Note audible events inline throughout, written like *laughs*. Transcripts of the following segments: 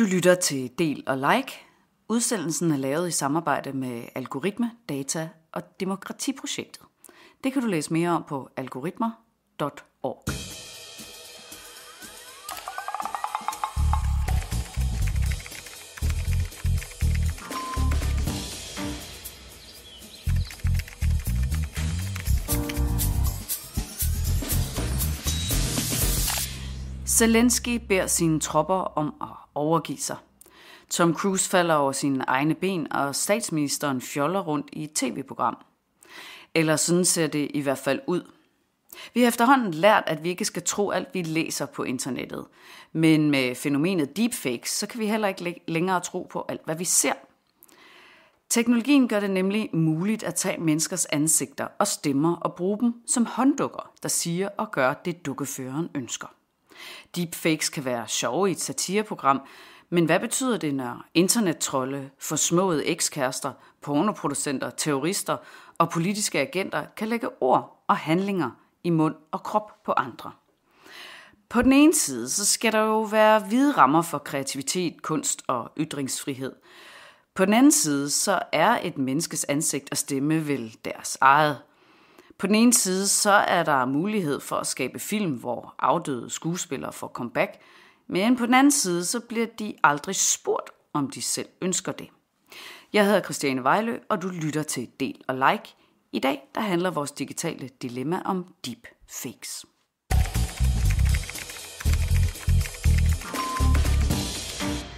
Du lytter til Del og Like. Udsendelsen er lavet i samarbejde med Algoritme, Data og Demokratiprojektet. Det kan du læse mere om på algoritmer.org. Zelensky beder sine tropper om at overgive sig. Tom Cruise falder over sine egne ben, og statsministeren fjoller rundt i et tv-program. Eller sådan ser det i hvert fald ud. Vi har efterhånden lært, at vi ikke skal tro alt, vi læser på internettet. Men med fænomenet deepfakes, så kan vi heller ikke længere tro på alt, hvad vi ser. Teknologien gør det nemlig muligt at tage menneskers ansigter og stemmer og bruge dem som hånddukker, der siger og gør det, dukkeføreren ønsker. Deepfakes kan være sjove i et satireprogram, men hvad betyder det, når internettrolde, forsmåede ekskærester, pornoproducenter, terrorister og politiske agenter kan lægge ord og handlinger i mund og krop på andre? På den ene side, så skal der jo være hvide rammer for kreativitet, kunst og ytringsfrihed. På den anden side, så er et menneskes ansigt og stemme vel deres eget. På den ene side så er der mulighed for at skabe film, hvor afdøde skuespillere får comeback, men på den anden side så bliver de aldrig spurgt, om de selv ønsker det. Jeg hedder Christiane Vejlø, og du lytter til Del og Like. I dag der handler vores digitale dilemma om deep fakes.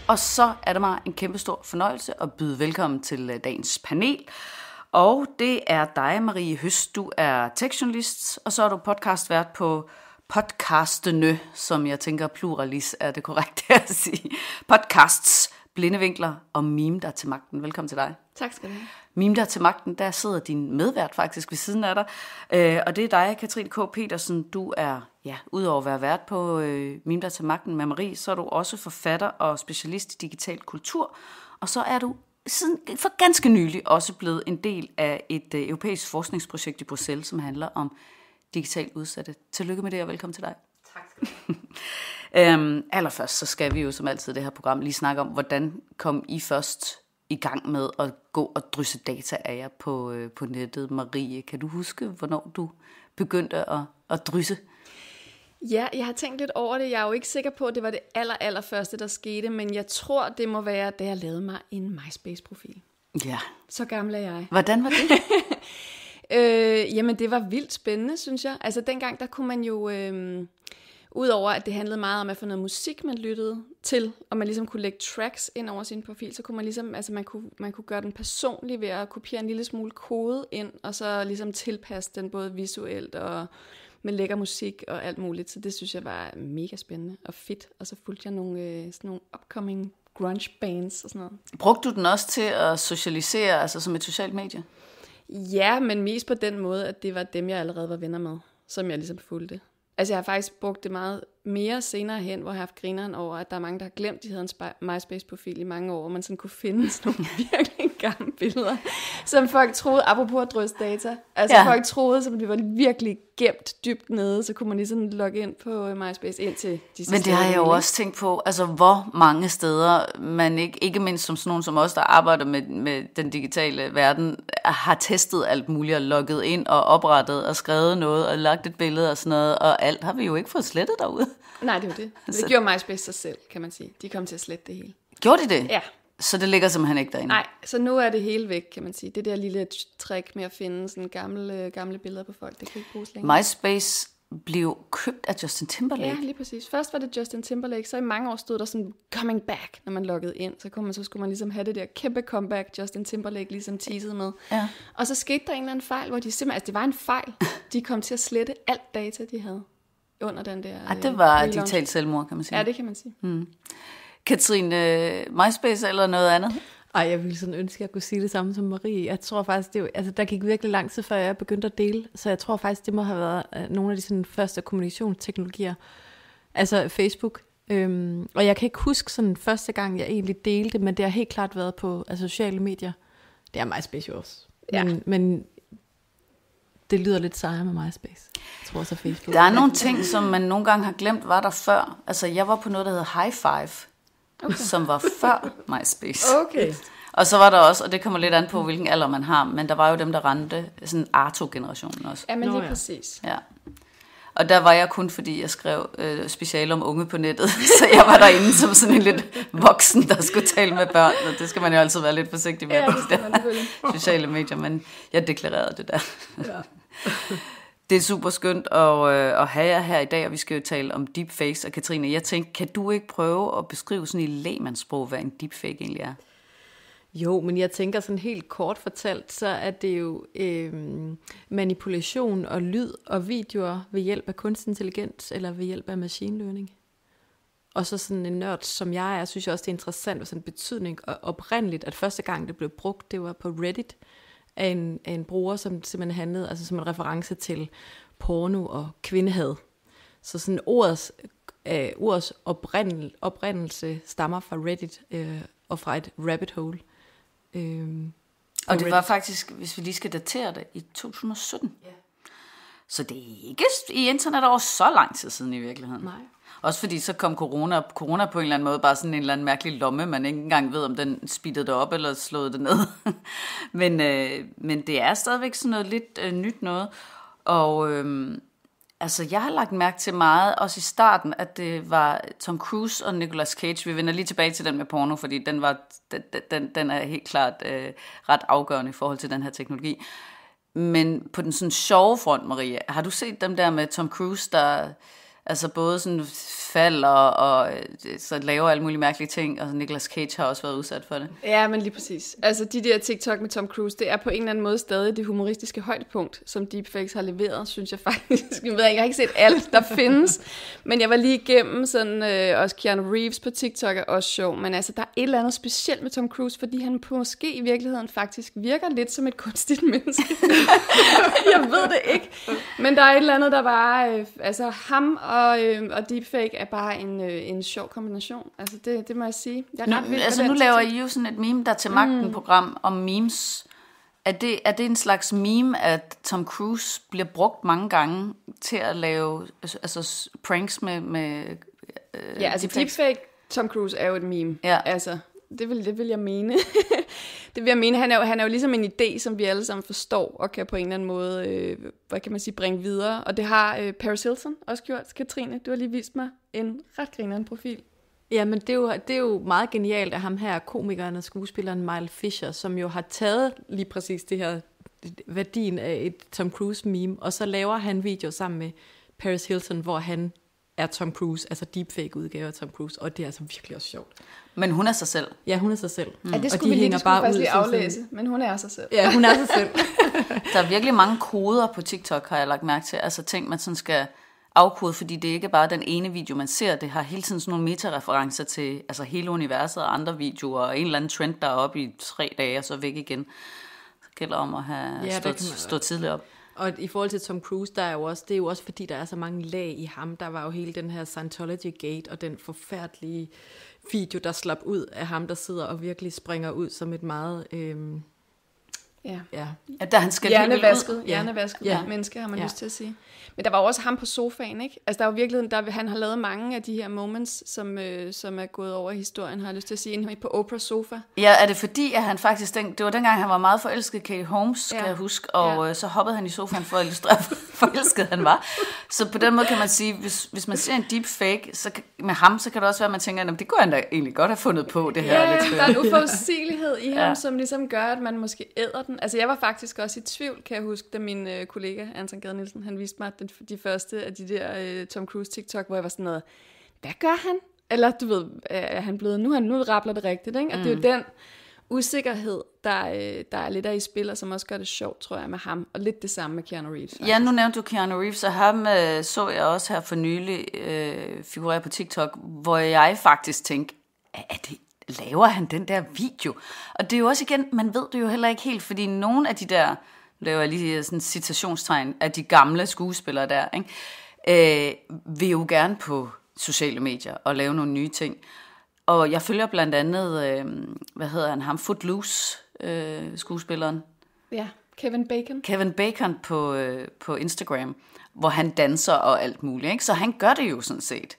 Og så er det mig en kæmpe stor fornøjelse at byde velkommen til øh, dagens panel. Og det er dig, Marie Høst. Du er tekstjournalist, og så er du podcastvært på podcastene, som jeg tænker pluralis er det korrekte at sige. Podcasts, blindevinkler og meme der til magten. Velkommen til dig. Tak skal du have. Meme, der til magten, der sidder din medvært faktisk ved siden af dig. Øh, og det er dig, Katrine K. Petersen. Du er, ja, udover at være vært på øh, der til magten med Marie, så er du også forfatter og specialist i digital kultur. Og så er du siden for ganske nylig også blevet en del af et øh, europæisk forskningsprojekt i Bruxelles, som handler om digitalt udsatte. Tillykke med det, og velkommen til dig. Tak skal du have. *laughs* øhm, allerførst, så skal vi jo som altid det her program lige snakke om, hvordan kom I først i gang med at gå og drysse data af jer på, øh, på nettet. Marie, kan du huske, hvornår du begyndte at, at drysse Ja, jeg har tænkt lidt over det. Jeg er jo ikke sikker på, at det var det aller, aller første, der skete, men jeg tror, det må være, da jeg lavede mig en MySpace-profil. Ja. Så gammel er jeg. Hvordan var det? *laughs* øh, jamen, det var vildt spændende, synes jeg. Altså, dengang, der kunne man jo... Øh, Udover at det handlede meget om at få noget musik, man lyttede til, og man ligesom kunne lægge tracks ind over sin profil, så kunne man ligesom, altså man kunne, man kunne gøre den personlig ved at kopiere en lille smule kode ind, og så ligesom tilpasse den både visuelt og med lækker musik og alt muligt. Så det synes jeg var mega spændende og fedt. Og så fulgte jeg nogle, øh, sådan nogle upcoming grunge bands og sådan noget. Brugte du den også til at socialisere, altså som et socialt medie? Ja, men mest på den måde, at det var dem, jeg allerede var venner med, som jeg ligesom fulgte. Altså jeg har faktisk brugt det meget mere senere hen, hvor jeg har haft grineren over, at der er mange, der har glemt, de havde en MySpace-profil i mange år, og man sådan kunne finde sådan nogle *laughs* virkelig gamle billeder, som folk troede, apropos at data, altså ja. folk troede, som det var virkelig gemt dybt nede, så kunne man lige sådan logge ind på øh, MySpace ind til de Men det har jeg jo også tænkt på, altså hvor mange steder man ikke, ikke mindst som sådan nogen som os, der arbejder med, med den digitale verden, har testet alt muligt og logget ind og oprettet og skrevet noget og lagt et billede og sådan noget, og alt har vi jo ikke fået slettet derude. Nej, det er jo det. Det så... gjorde MySpace sig selv, kan man sige. De kom til at slette det hele. Gjorde de det? Ja. Så det ligger simpelthen ikke derinde? Nej, så nu er det hele væk, kan man sige. Det der lille trick med at finde sådan gamle, gamle billeder på folk, det kan ikke bruges længere. MySpace blev købt af Justin Timberlake. Ja, lige præcis. Først var det Justin Timberlake, så i mange år stod der sådan coming back, når man loggede ind. Så, kunne man, så skulle man ligesom have det der kæmpe comeback, Justin Timberlake ligesom teasede med. Ja. Og så skete der en eller anden fejl, hvor de simpelthen, altså det var en fejl, *laughs* de kom til at slette alt data, de havde under den der... Ja, ah, det var øh, digitalt selvmord, kan man sige. Ja, det kan man sige. Hmm. Katrine, øh, MySpace eller noget andet? Ej, jeg ville sådan ønske, at jeg kunne sige det samme som Marie. Jeg tror faktisk, det jo, altså, der gik virkelig lang tid, før jeg begyndte at dele. Så jeg tror faktisk, det må have været øh, nogle af de sådan, første kommunikationsteknologier. Altså Facebook. Øhm, og jeg kan ikke huske sådan første gang, jeg egentlig delte, men det har helt klart været på altså, sociale medier. Det er MySpace jo også. Ja. Men, men det lyder lidt sejere med MySpace. Jeg tror så Facebook. Der er nogle ting, som man nogle gange har glemt, var der før. Altså, jeg var på noget, der hed High Five, okay. som var før MySpace. Okay. Og så var der også, og det kommer lidt an på, hvilken alder man har, men der var jo dem, der rendte sådan Arto-generationen også. Ja, men lige præcis. Ja. Og der var jeg kun, fordi jeg skrev øh, special om unge på nettet, *laughs* så jeg var derinde som sådan en lidt voksen, der skulle tale med børn, og det skal man jo altid være lidt forsigtig med ja, på de der sociale medier, men jeg deklarerede det der. Ja. *laughs* det er super skønt at, øh, at have jer her i dag, og vi skal jo tale om deepfakes. Og Katrine, jeg tænkte, kan du ikke prøve at beskrive sådan i lægmandssprog, hvad en deepfake egentlig er? Jo, men jeg tænker sådan helt kort fortalt, så er det jo øh, manipulation og lyd og videoer ved hjælp af kunstig intelligens eller ved hjælp af machine learning. Og så sådan en nørd som jeg er, synes jeg også, det er interessant, hvad sådan betydning og oprindeligt, at første gang det blev brugt, det var på Reddit, øh, af en, af en bruger, som simpelthen handlede, altså som en reference til porno og kvindehad. Så sådan ordets, øh, ordets oprindel, oprindelse stammer fra Reddit øh, og fra et rabbit hole. Øh, og det var faktisk, hvis vi lige skal datere det, i 2017. Ja. Så det er ikke i internet over så lang tid siden i virkeligheden. Nej. Også fordi så kom corona, corona på en eller anden måde bare sådan en eller anden mærkelig lomme, man ikke engang ved, om den speedede det op eller slåede det ned. *laughs* men, øh, men det er stadigvæk sådan noget lidt øh, nyt noget. Og øh, altså, jeg har lagt mærke til meget, også i starten, at det var Tom Cruise og Nicolas Cage. Vi vender lige tilbage til den med porno, fordi den, var, den, den, den er helt klart øh, ret afgørende i forhold til den her teknologi. Men på den sådan sjove front, Maria, har du set dem der med Tom Cruise, der Altså både sådan falder og øh, så laver alle mulige mærkelige ting, og så Nicolas Cage har også været udsat for det. Ja, men lige præcis. Altså de der TikTok med Tom Cruise, det er på en eller anden måde stadig det humoristiske højdepunkt, som deepfakes har leveret, synes jeg faktisk. Jeg ved ikke, jeg har ikke set alt, der findes, men jeg var lige igennem sådan, øh, også Keanu Reeves på TikTok er også sjov, men altså der er et eller andet specielt med Tom Cruise, fordi han på måske i virkeligheden faktisk virker lidt som et kunstigt menneske. *laughs* jeg ved det ikke, men der er et eller andet, der var, øh, altså ham og og, øh, og deepfake er bare en, øh, en sjov kombination. Altså, det, det må jeg sige. Jeg er altså, nu, altså, nu laver I jo sådan et meme, der til magten-program mm. om memes. Er det, er det en slags meme, at Tom Cruise bliver brugt mange gange til at lave altså, altså pranks med... med øh, ja, altså deepfake Tom Cruise er jo et meme. Ja. Altså, det vil, det vil jeg mene. *laughs* det vil jeg mene. Han er, jo, han er jo ligesom en idé, som vi alle sammen forstår, og kan på en eller anden måde, øh, hvad kan man sige, bringe videre. Og det har øh, Paris Hilton også gjort. Katrine, du har lige vist mig en ret grineren profil. Ja, men det er, jo, det er jo meget genialt af ham her, komikeren og skuespilleren Mile Fisher, som jo har taget lige præcis det her værdien af et Tom Cruise meme, og så laver han video sammen med Paris Hilton, hvor han er Tom Cruise, altså deepfake udgave af Tom Cruise, og det er altså virkelig også sjovt. Men hun er sig selv. Ja, hun er sig selv. Mm. Ja, det skulle og de vi lige, det skulle bare ud lige aflæse, sådan. men hun er sig selv. Ja, hun er sig selv. *laughs* der er virkelig mange koder på TikTok, har jeg lagt mærke til. Altså ting, man sådan skal afkode, fordi det er ikke bare den ene video, man ser. Det har hele tiden sådan nogle metareferencer til altså hele universet og andre videoer, og en eller anden trend, der er oppe i tre dage, og så væk igen. Det gælder om at have ja, stået, stå tidligt op og i forhold til Tom Cruise, der er jo også, det er jo også fordi, der er så mange lag i ham. Der var jo hele den her Scientology Gate og den forfærdelige video, der slap ud af ham, der sidder og virkelig springer ud som et meget... Øh, Ja. ja. At der han skal hjernevasket, ja. hjernevasket ja. menneske, har man ja. lyst til at sige. Men der var også ham på sofaen, ikke? Altså der var virkelig, der, han har lavet mange af de her moments, som, øh, som er gået over i historien, har jeg lyst til at sige, inden på Oprah's sofa. Ja, er det fordi, at han faktisk, den, det var dengang, han var meget forelsket Kate Holmes, skal ja. jeg huske, og ja. øh, så hoppede han i sofaen for at illustrere, hvor *laughs* forelsket han var. Så på den måde kan man sige, hvis, hvis man ser en deep fake så, med ham, så kan det også være, at man tænker, at det kunne han da egentlig godt have fundet på, det her. Ja, lidt. der er en øh. uforudsigelighed i *laughs* ham, ja. som ligesom gør, at man måske æder den den. Altså jeg var faktisk også i tvivl, kan jeg huske, da min øh, kollega Anton Gade Nielsen, han viste mig den, de første af de der øh, Tom Cruise TikTok, hvor jeg var sådan noget, hvad gør han? Eller du ved, er han blevet, nu han nu rappler det rigtigt, ikke? Og mm. det er jo mm. den usikkerhed, der, øh, der er lidt af i spil, og som også gør det sjovt, tror jeg, med ham. Og lidt det samme med Keanu Reeves. Faktisk. Ja, nu nævnte du Keanu Reeves, og ham øh, så jeg også her for nylig øh, figurere på TikTok, hvor jeg faktisk tænkte, er det laver han den der video? Og det er jo også igen, man ved det jo heller ikke helt, fordi nogle af de der, laver jeg lige sådan citationstegn, af de gamle skuespillere der, ikke? Øh, vil jo gerne på sociale medier og lave nogle nye ting. Og jeg følger blandt andet, øh, hvad hedder han, ham Footloose, øh, skuespilleren. Ja, Kevin Bacon. Kevin Bacon på, øh, på Instagram, hvor han danser og alt muligt. Ikke? Så han gør det jo sådan set.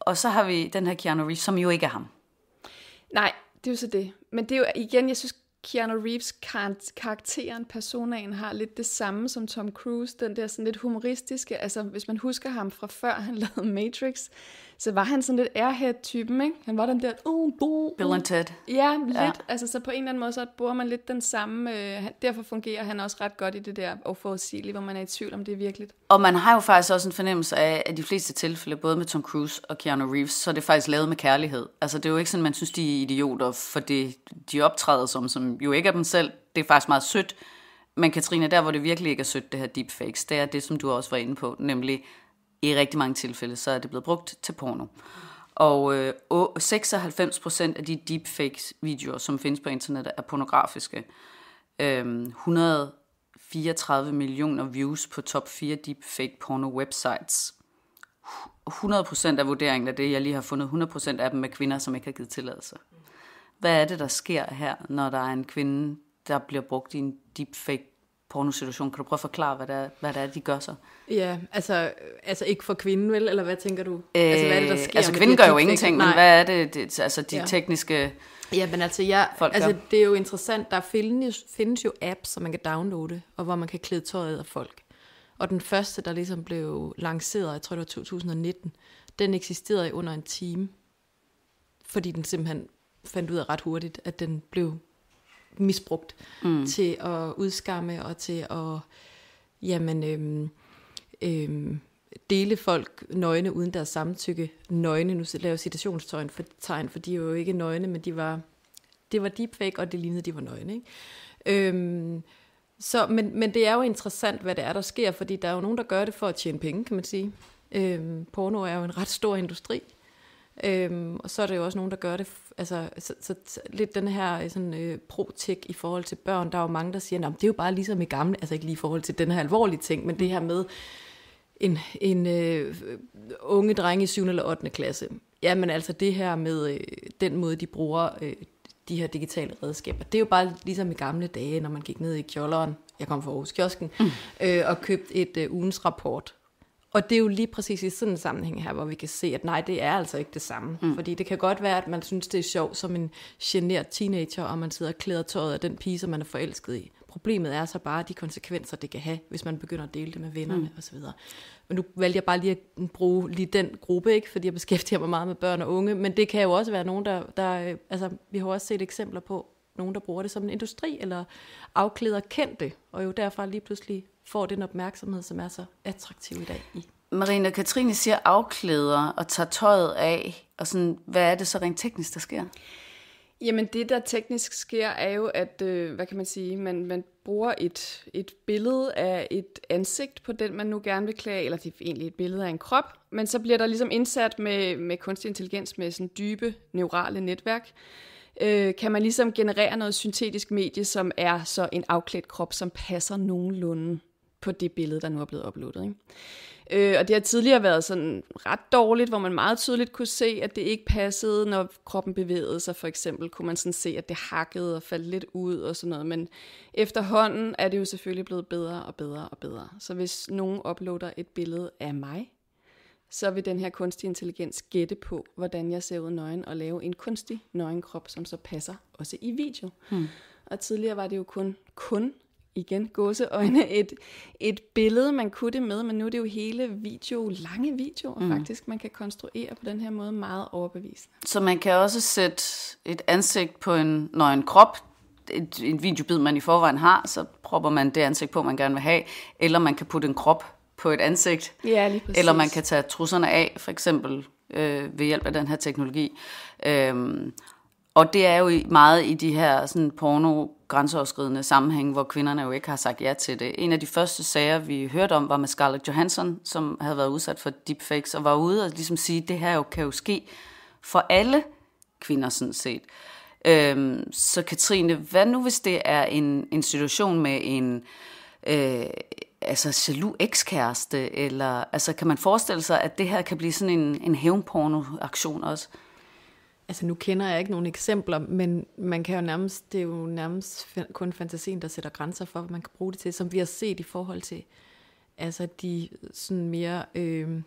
Og så har vi den her Keanu Reeves, som jo ikke er ham. Nej, det er jo så det. Men det er jo igen, jeg synes, Keanu Reeves karakteren, personaen, har lidt det samme som Tom Cruise, den der sådan lidt humoristiske, altså hvis man husker ham fra før han lavede Matrix, så var han sådan lidt airhead-typen, ikke? Han var den der, uh, bo, Bill and Ted. Ja, lidt. Ja. Altså, så på en eller anden måde, så bor man lidt den samme, øh, derfor fungerer han også ret godt i det der uforudsigelige, hvor man er i tvivl om det er virkeligt. Og man har jo faktisk også en fornemmelse af, at de fleste tilfælde, både med Tom Cruise og Keanu Reeves, så er det faktisk lavet med kærlighed. Altså, det er jo ikke sådan, man synes, de er idioter, for det, de optræder som, som jo ikke er dem selv. Det er faktisk meget sødt, men Katrine, der hvor det virkelig ikke er sødt, det her deepfakes, det er det, som du også var inde på, nemlig i rigtig mange tilfælde, så er det blevet brugt til porno. Og øh, 96 af de deepfakes-videoer, som findes på internettet, er pornografiske. Øh, 134 millioner views på top 4 deepfake-porno-websites. 100 af vurderingen af det, jeg lige har fundet, 100 af dem er kvinder, som ikke har givet tilladelse. Hvad er det, der sker her, når der er en kvinde, der bliver brugt i en deepfake pornosituation. Kan du prøve at forklare, hvad det er, hvad det er de gør så? Ja, altså, altså ikke for kvinden, vel? Eller hvad tænker du? Øh, altså, hvad er det, der øh, sker? Altså, kvinden gør jo ingenting, men hvad er det, det altså de ja. tekniske Ja, men altså, ja, folk altså det er jo interessant. Der findes, findes jo apps, som man kan downloade, og hvor man kan klæde tøjet af folk. Og den første, der ligesom blev lanceret, jeg tror det var 2019, den eksisterede under en time. Fordi den simpelthen fandt ud af ret hurtigt, at den blev misbrugt mm. til at udskamme og til at jamen, øhm, øhm, dele folk nøgne uden deres samtykke. Nøgne, nu laver jeg citationstegn, for, tegn, for de var jo ikke nøgne, men de var, det var deepfake, og det lignede, de var nøgne. Ikke? Øhm, så, men, men det er jo interessant, hvad det er, der sker, fordi der er jo nogen, der gør det for at tjene penge, kan man sige. Øhm, porno er jo en ret stor industri. Øhm, og så er der jo også nogen, der gør det, altså så, så, så lidt den her øh, sådan øh, pro-tech i forhold til børn, der er jo mange, der siger, at det er jo bare ligesom i gamle, altså ikke lige i forhold til den her alvorlige ting, men det her med en, en øh, unge dreng i 7. eller 8. klasse. Jamen altså det her med øh, den måde, de bruger øh, de her digitale redskaber. Det er jo bare ligesom i gamle dage, når man gik ned i kjolderen, jeg kom fra Aarhus Kiosken, mm. øh, og købte et øh, ugens rapport og det er jo lige præcis i sådan en sammenhæng her, hvor vi kan se, at nej, det er altså ikke det samme. Mm. Fordi det kan godt være, at man synes, det er sjovt som en generet teenager, og man sidder og klæder tøjet af den pige, som man er forelsket i. Problemet er så bare de konsekvenser, det kan have, hvis man begynder at dele det med vennerne mm. osv. Men nu vælger jeg bare lige at bruge lige den gruppe, ikke? fordi jeg beskæftiger mig meget med børn og unge, men det kan jo også være nogen, der, der øh, altså, vi har også set eksempler på, nogen, der bruger det som en industri, eller afklæder kendte, og jo derfra lige pludselig får den opmærksomhed, som er så attraktiv i dag Marina Katrine siger afklæder og tager tøjet af, og sådan, hvad er det så rent teknisk, der sker? Jamen det, der teknisk sker, er jo, at øh, hvad kan man sige, man, man bruger et, et billede af et ansigt på den, man nu gerne vil klæde, eller det er egentlig et billede af en krop, men så bliver der ligesom indsat med, med kunstig intelligens, med sådan dybe neurale netværk, øh, kan man ligesom generere noget syntetisk medie, som er så en afklædt krop, som passer nogenlunde på det billede, der nu er blevet uploadet. Ikke? Øh, og det har tidligere været sådan ret dårligt, hvor man meget tydeligt kunne se, at det ikke passede, når kroppen bevægede sig for eksempel, kunne man sådan se, at det hakkede og faldt lidt ud og sådan noget, men efterhånden er det jo selvfølgelig blevet bedre og bedre og bedre. Så hvis nogen uploader et billede af mig, så vil den her kunstig intelligens gætte på, hvordan jeg ser ud nøgen, og lave en kunstig nøgenkrop, som så passer også i video. Hmm. Og tidligere var det jo kun, kun igen gåseøjne, *laughs* et, et billede, man kunne det med, men nu er det jo hele video, lange videoer mm. faktisk, man kan konstruere på den her måde meget overbevisende. Så man kan også sætte et ansigt på en, når en krop, et, en videobid, man i forvejen har, så propper man det ansigt på, man gerne vil have, eller man kan putte en krop på et ansigt, ja, lige præcis. eller man kan tage trusserne af, for eksempel øh, ved hjælp af den her teknologi. Øhm, og det er jo meget i de her sådan porno grænseoverskridende sammenhæng, hvor kvinderne jo ikke har sagt ja til det. En af de første sager, vi hørte om, var med Scarlett Johansson, som havde været udsat for deepfakes, og var ude og ligesom sige, det her jo kan jo ske for alle kvinder sådan set. Øhm, så Katrine, hvad nu hvis det er en, en situation med en øh, altså jaloux ekskæreste, eller altså kan man forestille sig, at det her kan blive sådan en, en hævnporno-aktion også? altså nu kender jeg ikke nogen eksempler, men man kan jo nærmest, det er jo nærmest kun fantasien, der sætter grænser for, hvad man kan bruge det til, som vi har set i forhold til altså de sådan mere øh,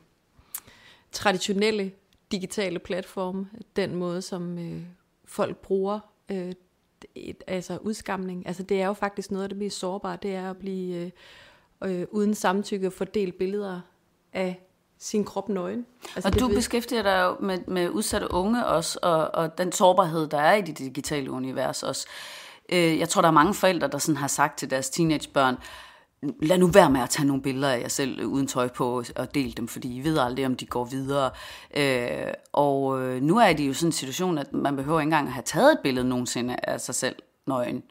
traditionelle digitale platforme, den måde, som øh, folk bruger øh, et, altså udskamning. Altså det er jo faktisk noget af det mest sårbare, det er at blive øh, øh, uden samtykke fordelt billeder af sin krop nøgen. Altså, og du ved... beskæftiger dig jo med, med udsatte unge også, og, og den sårbarhed, der er i det digitale univers også. Øh, jeg tror, der er mange forældre, der sådan har sagt til deres teenagebørn, lad nu være med at tage nogle billeder af jer selv uden tøj på og dele dem, fordi I ved aldrig, om de går videre. Øh, og øh, nu er det jo sådan en situation, at man behøver ikke engang at have taget et billede nogensinde af sig selv nøgen.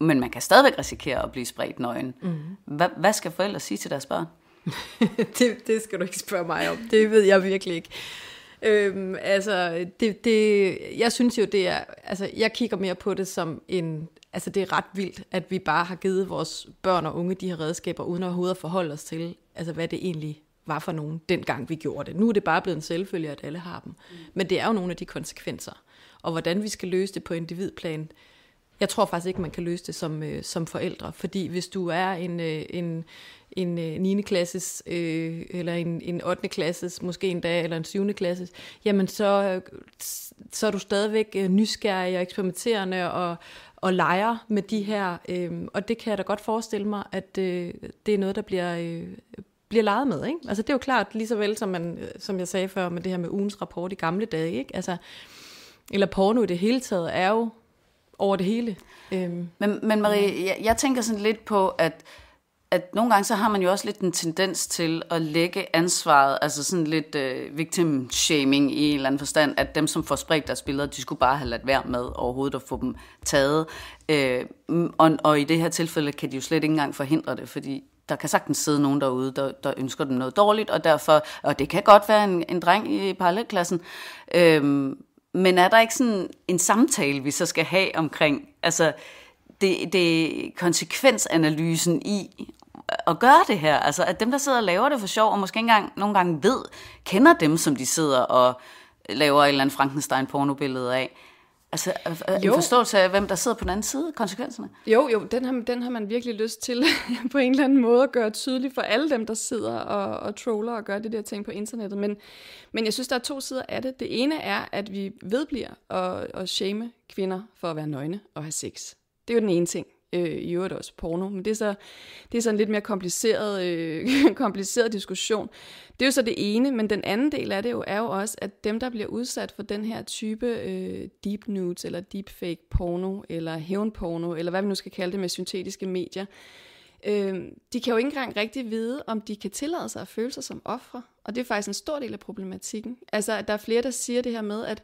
Men man kan stadigvæk risikere at blive spredt nøgen. Mm. Hva, hvad skal forældre sige til deres børn? *laughs* det, det skal du ikke spørge mig om. Det ved jeg virkelig ikke. Øhm, altså, det, det, jeg synes jo, det er, altså, jeg kigger mere på det som en, altså det er ret vildt, at vi bare har givet vores børn og unge de her redskaber, uden overhovedet at forholde os til, altså hvad det egentlig var for nogen, dengang vi gjorde det. Nu er det bare blevet en selvfølge, at alle har dem. Mm. Men det er jo nogle af de konsekvenser. Og hvordan vi skal løse det på individplan, jeg tror faktisk ikke, man kan løse det som, øh, som forældre, fordi hvis du er en, øh, en, en øh, 9. klasses, øh, eller en, en 8. klasses, måske dag, eller en 7. klasses, jamen så, øh, så er du stadigvæk øh, nysgerrig og eksperimenterende og, og leger med de her, øh, og det kan jeg da godt forestille mig, at øh, det er noget, der bliver, øh, bliver leget med. Ikke? Altså det er jo klart, lige så vel som, man, øh, som jeg sagde før med det her med ugens rapport i gamle dage, ikke? Altså, eller porno i det hele taget, er jo over det hele. Øhm. Men, men Marie, jeg, jeg tænker sådan lidt på, at at nogle gange så har man jo også lidt en tendens til at lægge ansvaret, altså sådan lidt øh, victim shaming i en eller anden forstand, at dem som får spredt deres billeder, de skulle bare have ladt være med overhovedet at få dem taget. Øh, mm, og, og i det her tilfælde kan de jo slet ikke engang forhindre det, fordi der kan sagtens sidde nogen derude, der, der ønsker dem noget dårligt, og derfor, og det kan godt være en, en dreng i parallelklassen, øh, men er der ikke sådan en samtale, vi så skal have omkring altså, det, det konsekvensanalysen i at gøre det her? Altså, at dem, der sidder og laver det for sjov, og måske ikke engang nogle gange ved, kender dem, som de sidder og laver et eller andet Frankenstein-pornobillede af, Altså øh, øh, en forståelse af, hvem der sidder på den anden side, konsekvenserne? Jo, jo, den har, den har man virkelig lyst til *laughs* på en eller anden måde at gøre tydelig for alle dem, der sidder og, og troller og gør det der ting på internettet. Men, men jeg synes, der er to sider af det. Det ene er, at vi vedbliver at, at shame kvinder for at være nøgne og have sex. Det er jo den ene ting øh, i øvrigt også porno, men det er så det er sådan lidt mere kompliceret, øh, *laughs* kompliceret diskussion. Det er jo så det ene, men den anden del af det jo er jo også, at dem, der bliver udsat for den her type øh, deep nudes, eller deepfake porno, eller hævnporno, eller hvad vi nu skal kalde det med syntetiske medier, øh, de kan jo ikke engang rigtig vide, om de kan tillade sig at føle sig som ofre, og det er faktisk en stor del af problematikken. Altså, at der er flere, der siger det her med, at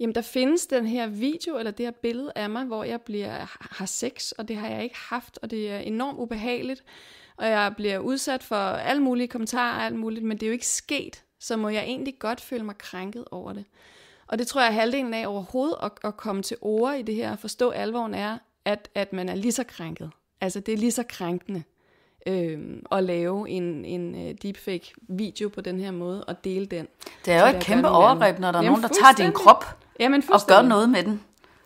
jamen der findes den her video eller det her billede af mig, hvor jeg bliver, har sex, og det har jeg ikke haft, og det er enormt ubehageligt, og jeg bliver udsat for alle mulige kommentarer og alt muligt, men det er jo ikke sket, så må jeg egentlig godt føle mig krænket over det. Og det tror jeg er halvdelen af overhovedet at, at komme til ord i det her at forstå alvoren er, at, at man er lige så krænket. Altså det er lige så krænkende øh, at lave en, en øh, deepfake video på den her måde og dele den. Det er jo et kæmpe overgreb, når der er Jamen, nogen, der tager din krop men og gøre noget med den,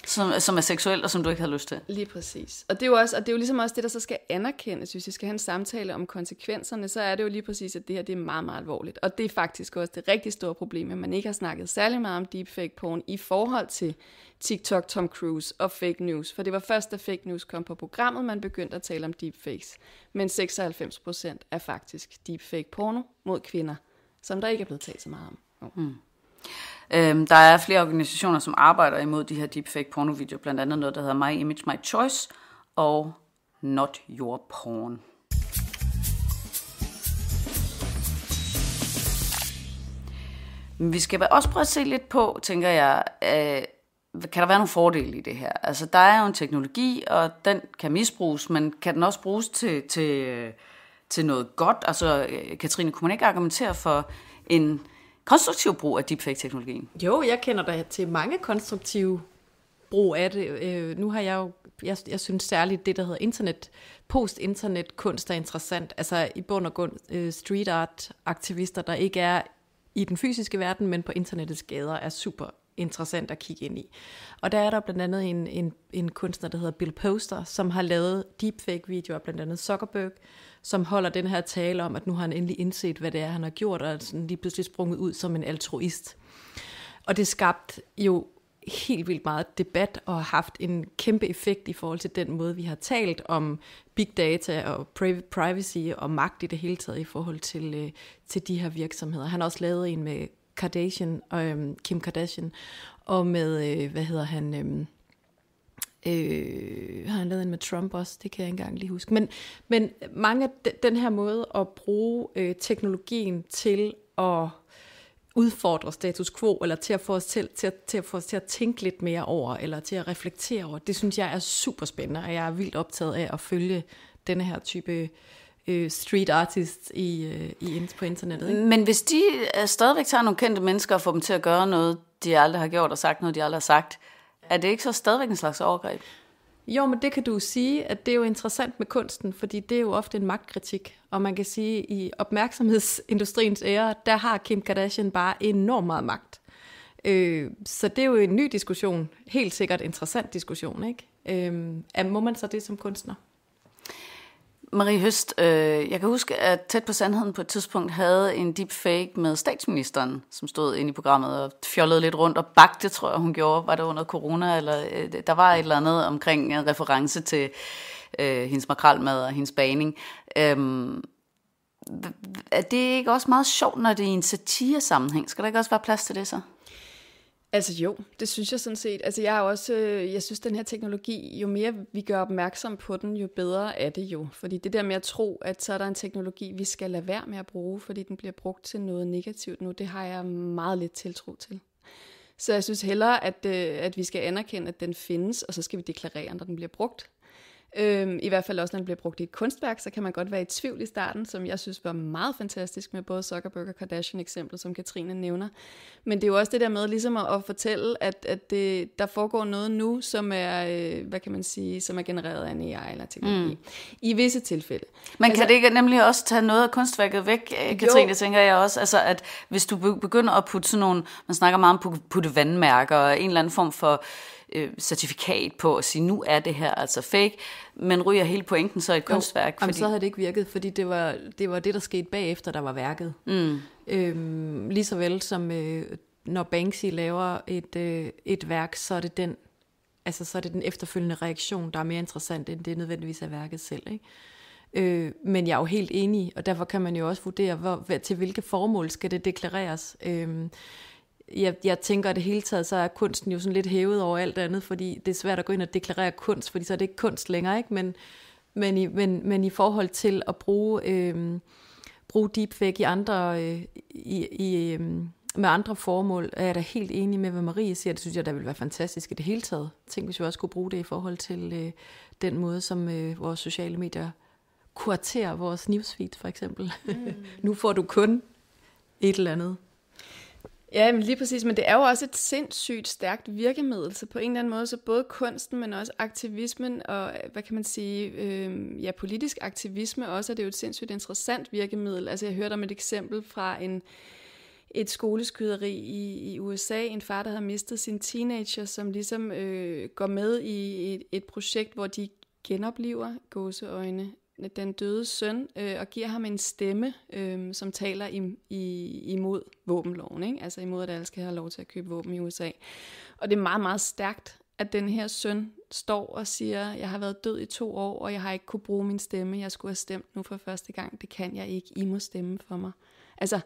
som, som er seksuelt, og som du ikke har lyst til. Lige præcis. Og det er jo, også, og det er jo ligesom også det, der så skal anerkendes. Hvis vi skal have en samtale om konsekvenserne, så er det jo lige præcis, at det her det er meget, meget alvorligt. Og det er faktisk også det rigtig store problem, at man ikke har snakket særlig meget om deepfake porn i forhold til TikTok, Tom Cruise og fake news. For det var først, da fake news kom på programmet, man begyndte at tale om deepfakes. Men 96 procent er faktisk deepfake porno mod kvinder, som der ikke er blevet talt så meget om. Oh. Mm. Øhm, der er flere organisationer, som arbejder imod de her deepfake pornovideoer, blandt andet noget, der hedder My Image, My Choice og Not Your Porn. Vi skal også prøve at se lidt på, tænker jeg, øh, kan der være nogle fordele i det her? Altså, der er jo en teknologi, og den kan misbruges, men kan den også bruges til, til, til noget godt? Altså, øh, Katrine, kunne man ikke argumentere for en konstruktiv brug af deepfake-teknologien. Jo, jeg kender da til mange konstruktive brug af det. Øh, nu har jeg jo, jeg, jeg synes særligt det, der hedder internet, post-internet kunst er interessant. Altså i bund og grund øh, street art aktivister, der ikke er i den fysiske verden, men på internettets gader, er super interessant at kigge ind i. Og der er der blandt andet en, en, en kunstner, der hedder Bill Poster, som har lavet deepfake-videoer, blandt andet Zuckerberg, som holder den her tale om, at nu har han endelig indset, hvad det er, han har gjort, og sådan lige pludselig sprunget ud som en altruist. Og det skabte jo helt vildt meget debat og har haft en kæmpe effekt i forhold til den måde, vi har talt om big data og privacy og magt i det hele taget i forhold til, øh, til de her virksomheder. Han har også lavet en med Kardashian, og, øhm, Kim Kardashian, og med, øh, hvad hedder han, øhm, øh, har han lavet en med Trump også, det kan jeg ikke engang lige huske. Men, men mange af de, den her måde at bruge øh, teknologien til at udfordre status quo, eller til at, få os til, til, at, til at få os til at tænke lidt mere over, eller til at reflektere over, det synes jeg er super spændende, og jeg er vildt optaget af at følge denne her type øh, street artists i, øh, i, på internettet. Ikke? Men hvis de øh, stadigvæk tager nogle kendte mennesker og får dem til at gøre noget, de aldrig har gjort og sagt noget, de aldrig har sagt, er det ikke så stadigvæk en slags overgreb? Jo, men det kan du sige, at det er jo interessant med kunsten, fordi det er jo ofte en magtkritik. Og man kan sige, at i opmærksomhedsindustriens ære, der har Kim Kardashian bare enormt meget magt. Øh, så det er jo en ny diskussion, helt sikkert interessant diskussion, ikke? Øh, må man så det som kunstner? Marie Høst, øh, jeg kan huske, at tæt på sandheden på et tidspunkt havde en deepfake med statsministeren, som stod inde i programmet og fjollede lidt rundt og bagte, tror jeg, hun gjorde. Var det under corona? eller øh, Der var et eller andet omkring en øh, reference til øh, hendes makralmad og hendes baning. Øh, er det ikke også meget sjovt, når det er i en satire-sammenhæng? Skal der ikke også være plads til det så? Altså jo, det synes jeg sådan set. Altså jeg er også, øh, jeg synes den her teknologi, jo mere vi gør opmærksom på den, jo bedre er det jo. Fordi det der med at tro, at så er der en teknologi, vi skal lade være med at bruge, fordi den bliver brugt til noget negativt nu, det har jeg meget lidt tiltro til. Så jeg synes hellere, at, øh, at vi skal anerkende, at den findes, og så skal vi deklarere, når den bliver brugt. Øhm, I hvert fald også, når den bliver brugt i et kunstværk, så kan man godt være i tvivl i starten, som jeg synes var meget fantastisk med både Zuckerberg og Kardashian eksemplet, som Katrine nævner. Men det er jo også det der med ligesom at, at fortælle, at, at det, der foregår noget nu, som er, øh, hvad kan man sige, som er genereret af en AI eller teknologi. Mm. I visse tilfælde. Man altså, kan det ikke nemlig også tage noget af kunstværket væk, øh, Katrine, jo. tænker jeg også? Altså, at hvis du begynder at putte sådan nogle, man snakker meget om putte vandmærker, en eller anden form for øh, certifikat på at sige, nu er det her altså fake, men ryger hele pointen så et jo, kunstværk. Fordi... Jamen, så havde det ikke virket, fordi det var det, var det der skete bagefter, der var værket. Mm. Øhm, lige så vel som øh, når Banksy laver et, øh, et værk, så er det den altså så er det den efterfølgende reaktion, der er mere interessant, end det nødvendigvis er værket selv. Ikke? Øh, men jeg er jo helt enig, og derfor kan man jo også vurdere, hvor, til hvilke formål skal det deklareres. Øh, jeg, jeg tænker, at det hele taget, så er kunsten jo sådan lidt hævet over alt andet, fordi det er svært at gå ind og deklarere kunst, fordi så er det ikke kunst længere, ikke? Men, men, i, men, men i forhold til at bruge, øh, bruge deepfake i andre, øh, i, i, øh, med andre formål, er jeg da helt enig med, hvad Marie siger. Det synes jeg, der ville være fantastisk i det hele taget. Tænk, hvis vi også kunne bruge det i forhold til øh, den måde, som øh, vores sociale medier kuraterer vores newsfeed, for eksempel. Mm. *laughs* nu får du kun et eller andet Ja, men lige præcis, men det er jo også et sindssygt stærkt virkemiddel, så på en eller anden måde, så både kunsten, men også aktivismen og, hvad kan man sige, øh, ja, politisk aktivisme også, er det jo et sindssygt interessant virkemiddel. Altså jeg hørte om et eksempel fra en, et skoleskyderi i, i USA, en far, der havde mistet sin teenager, som ligesom øh, går med i et, et projekt, hvor de genopliver gåseøjne den døde søn øh, og giver ham en stemme, øh, som taler i, i, imod våbenloven, ikke? altså imod, at alle skal have lov til at købe våben i USA. Og det er meget, meget stærkt, at den her søn står og siger, jeg har været død i to år, og jeg har ikke kunne bruge min stemme, jeg skulle have stemt nu for første gang, det kan jeg ikke, I må stemme for mig. Altså,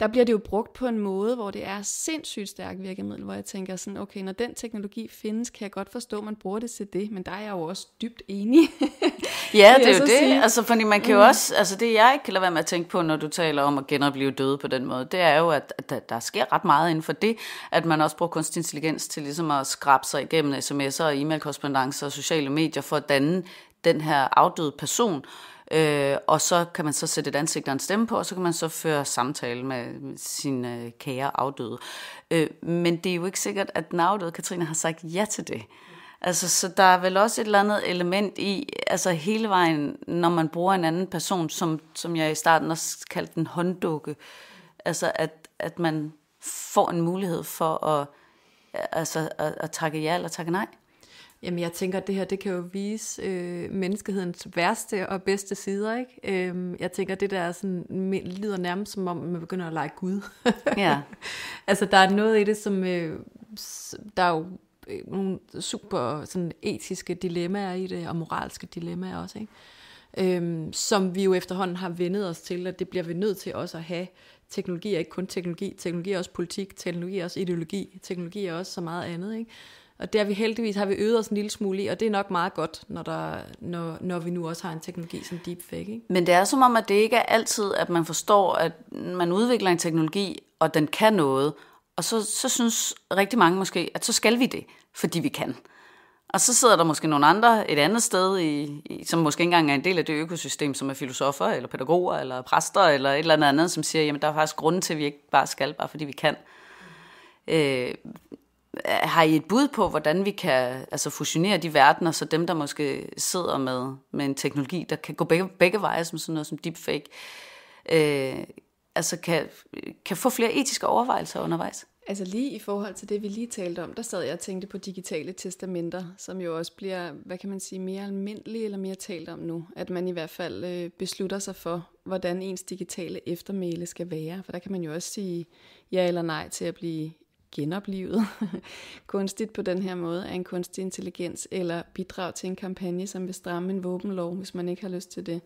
der bliver det jo brugt på en måde, hvor det er sindssygt stærkt virkemiddel, hvor jeg tænker sådan, okay, når den teknologi findes, kan jeg godt forstå, at man bruger det til det, men der er jeg jo også dybt enig. ja, *laughs* det er jo det. Sige. Altså, fordi man kan jo mm. også, altså det jeg ikke kan lade være med at tænke på, når du taler om at genopleve døde på den måde, det er jo, at, at der, der sker ret meget inden for det, at man også bruger kunstig intelligens til ligesom at skrabe sig igennem sms'er og e mail og sociale medier for at danne den her afdøde person. Øh, og så kan man så sætte et ansigt og en stemme på, og så kan man så føre samtale med sin øh, kære afdøde. Øh, men det er jo ikke sikkert, at den afdøde Katrine har sagt ja til det. Altså, så der er vel også et eller andet element i, altså hele vejen, når man bruger en anden person, som, som jeg i starten også kaldte en hånddukke, altså at, at man får en mulighed for at, altså, at, at takke ja eller takke nej. Mm. Jamen, jeg tænker, at det her, det kan jo vise øh, menneskehedens værste og bedste sider, ikke? Øhm, jeg tænker, det der sådan, lyder nærmest som om, man begynder at lege Gud. *laughs* ja. altså, der er noget i det, som... Øh, der er jo øh, nogle super sådan, etiske dilemmaer i det, og moralske dilemmaer også, ikke? Øhm, som vi jo efterhånden har vendet os til, at det bliver vi nødt til også at have. Teknologi er ikke kun teknologi, teknologi er også politik, teknologi er også ideologi, teknologi er også så meget andet, ikke? Og det har vi heldigvis har vi øvet os en lille smule i, og det er nok meget godt, når, der, når, når vi nu også har en teknologi som deepfake. Ikke? Men det er som om, at det ikke er altid, at man forstår, at man udvikler en teknologi, og den kan noget, og så, så synes rigtig mange måske, at så skal vi det, fordi vi kan. Og så sidder der måske nogle andre et andet sted, i, i, som måske ikke engang er en del af det økosystem, som er filosofer, eller pædagoger, eller præster, eller et eller andet andet, som siger, jamen der er faktisk grunde til, at vi ikke bare skal, bare fordi vi kan. Øh, Øh, har I et bud på, hvordan vi kan altså, fusionere de verdener, så dem, der måske sidder med, med en teknologi, der kan gå begge, begge veje, som sådan noget som deepfake, øh, altså kan, kan få flere etiske overvejelser undervejs? Altså lige i forhold til det, vi lige talte om, der sad jeg og tænkte på digitale testamenter, som jo også bliver, hvad kan man sige, mere almindelige eller mere talt om nu. At man i hvert fald øh, beslutter sig for, hvordan ens digitale eftermæle skal være. For der kan man jo også sige ja eller nej til at blive genoplivet *laughs* kunstigt på den her måde af en kunstig intelligens, eller bidrag til en kampagne, som vil stramme en våbenlov, hvis man ikke har lyst til det.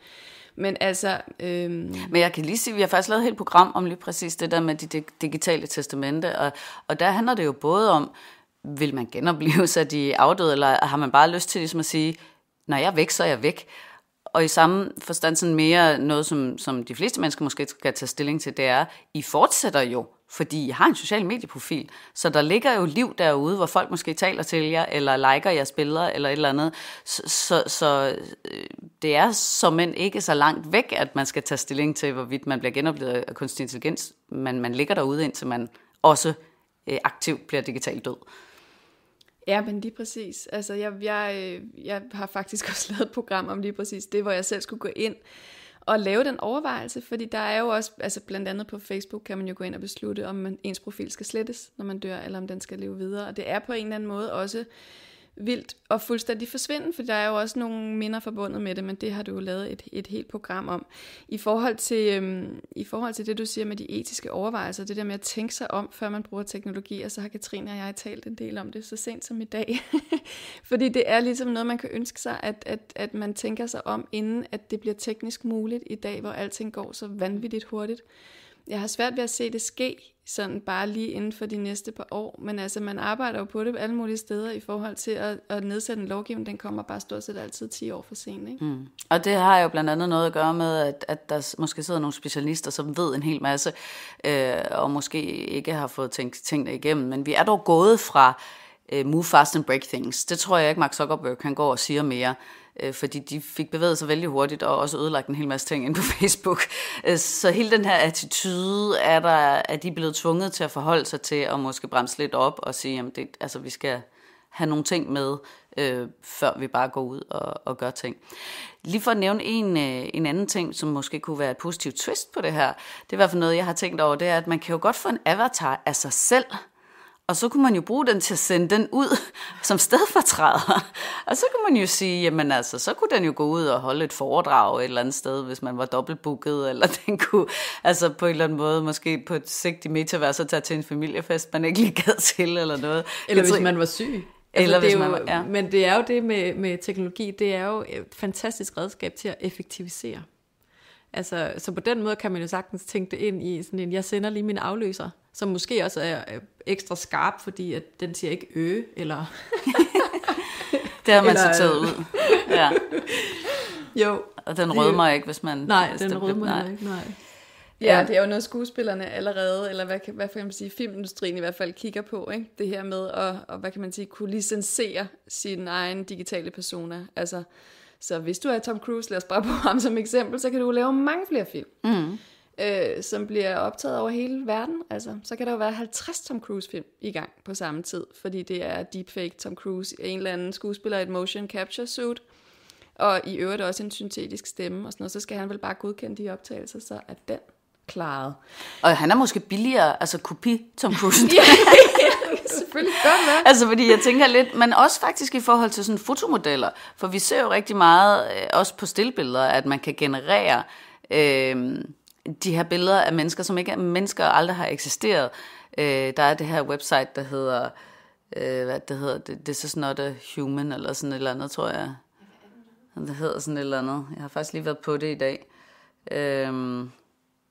Men altså... Øhm... Men jeg kan lige sige, at vi har faktisk lavet et helt program om lige præcis det der med de digitale testamente, og, og der handler det jo både om, vil man genopleve sig de afdøde, eller har man bare lyst til ligesom at sige, når jeg er væk, så er jeg væk. Og i samme forstand sådan mere noget, som, som de fleste mennesker måske skal tage stilling til, det er, I fortsætter jo fordi I har en social medieprofil, så der ligger jo liv derude, hvor folk måske taler til jer, eller liker jeres billeder, eller et eller andet. Så, så, så øh, det er som end ikke så langt væk, at man skal tage stilling til, hvorvidt man bliver genoplevet af kunstig intelligens, men man ligger derude, indtil man også øh, aktivt bliver digitalt død. Ja, men lige præcis. Altså, jeg, jeg, øh, jeg har faktisk *laughs* også lavet et program om lige præcis det, hvor jeg selv skulle gå ind at lave den overvejelse, fordi der er jo også, altså blandt andet på Facebook kan man jo gå ind og beslutte, om man, ens profil skal slettes, når man dør, eller om den skal leve videre. Og det er på en eller anden måde også vildt og fuldstændig forsvinde, for der er jo også nogle minder forbundet med det, men det har du jo lavet et, et helt program om. I forhold, til, øhm, I forhold til det, du siger med de etiske overvejelser, det der med at tænke sig om, før man bruger teknologi, og så har Katrine og jeg talt en del om det så sent som i dag. *laughs* Fordi det er ligesom noget, man kan ønske sig, at, at, at man tænker sig om, inden at det bliver teknisk muligt i dag, hvor alting går så vanvittigt hurtigt jeg har svært ved at se det ske, sådan bare lige inden for de næste par år, men altså man arbejder jo på det alle mulige steder i forhold til at, at nedsætte en lovgivning, den kommer bare stort set altid 10 år for sent. Ikke? Mm. Og det har jo blandt andet noget at gøre med, at, at der måske sidder nogle specialister, som ved en hel masse, øh, og måske ikke har fået tænkt tingene igennem, men vi er dog gået fra øh, move fast and break things. Det tror jeg ikke, Mark Zuckerberg kan gå og sige mere øh, fordi de fik bevæget sig vældig hurtigt og også ødelagt en hel masse ting ind på *laughs* Facebook. Øh, så hele den her attitude er, der, at de blevet tvunget til at forholde sig til og måske bremse lidt op og sige, at det, altså vi skal have nogle ting med, øh, før vi bare går ud og, og gør ting. Lige for at nævne en, øh, en anden ting, som måske kunne være et positivt twist på det her, det er i hvert fald noget, jeg har tænkt over, det er, at man kan jo godt få en avatar af sig selv, og så kunne man jo bruge den til at sende den ud *laughs* som stedfortræder. Og så kunne man jo sige, jamen altså, så kunne den jo gå ud og holde et foredrag et eller andet sted, hvis man var dobbeltbooket, eller *laughs* den kunne altså på en eller anden måde, måske på et sigt i metavers tage til en familiefest, man ikke lige gad *laughs* til eller noget. Eller hvis man var syg. Altså, Eller det er jo, man, ja. Men det er jo det med, med teknologi, det er jo et fantastisk redskab til at effektivisere. Altså, så på den måde kan man jo sagtens tænke det ind i sådan en, jeg sender lige min afløser som måske også er ekstra skarp, fordi at den siger ikke ø, eller... *laughs* det har man eller, så taget øh, ud. Ja. *laughs* Jo. Og den rødmer ikke, hvis man... Nej, hvis den, rødmer nej. ikke, nej. Ja, ja, det er jo noget skuespillerne allerede, eller hvad, hvad kan man sige, filmindustrien i hvert fald kigger på, ikke? det her med at, og hvad kan man sige, kunne licensere sin egen digitale persona. Altså, så hvis du er Tom Cruise, lad os bare bruge ham som eksempel, så kan du lave mange flere film. Mm øh, som bliver optaget over hele verden. Altså, så kan der jo være 50 Tom Cruise-film i gang på samme tid, fordi det er deepfake Tom Cruise, en eller anden skuespiller i et motion capture suit, og i øvrigt også en syntetisk stemme og sådan noget, så skal han vel bare godkende de optagelser, så er den klaret. Og han er måske billigere, altså kopi Tom Cruise. *laughs* ja, ja, selvfølgelig *laughs* godt være. Altså fordi jeg tænker lidt, men også faktisk i forhold til sådan fotomodeller, for vi ser jo rigtig meget, øh, også på stillbilleder, at man kan generere øh, de her billeder af mennesker, som ikke er mennesker og aldrig har eksisteret. Øh, der er det her website, der hedder, øh, hvad det hedder, This is not a human, eller sådan et eller andet, tror jeg. Det hedder sådan et eller andet. Jeg har faktisk lige været på det i dag. Øhm,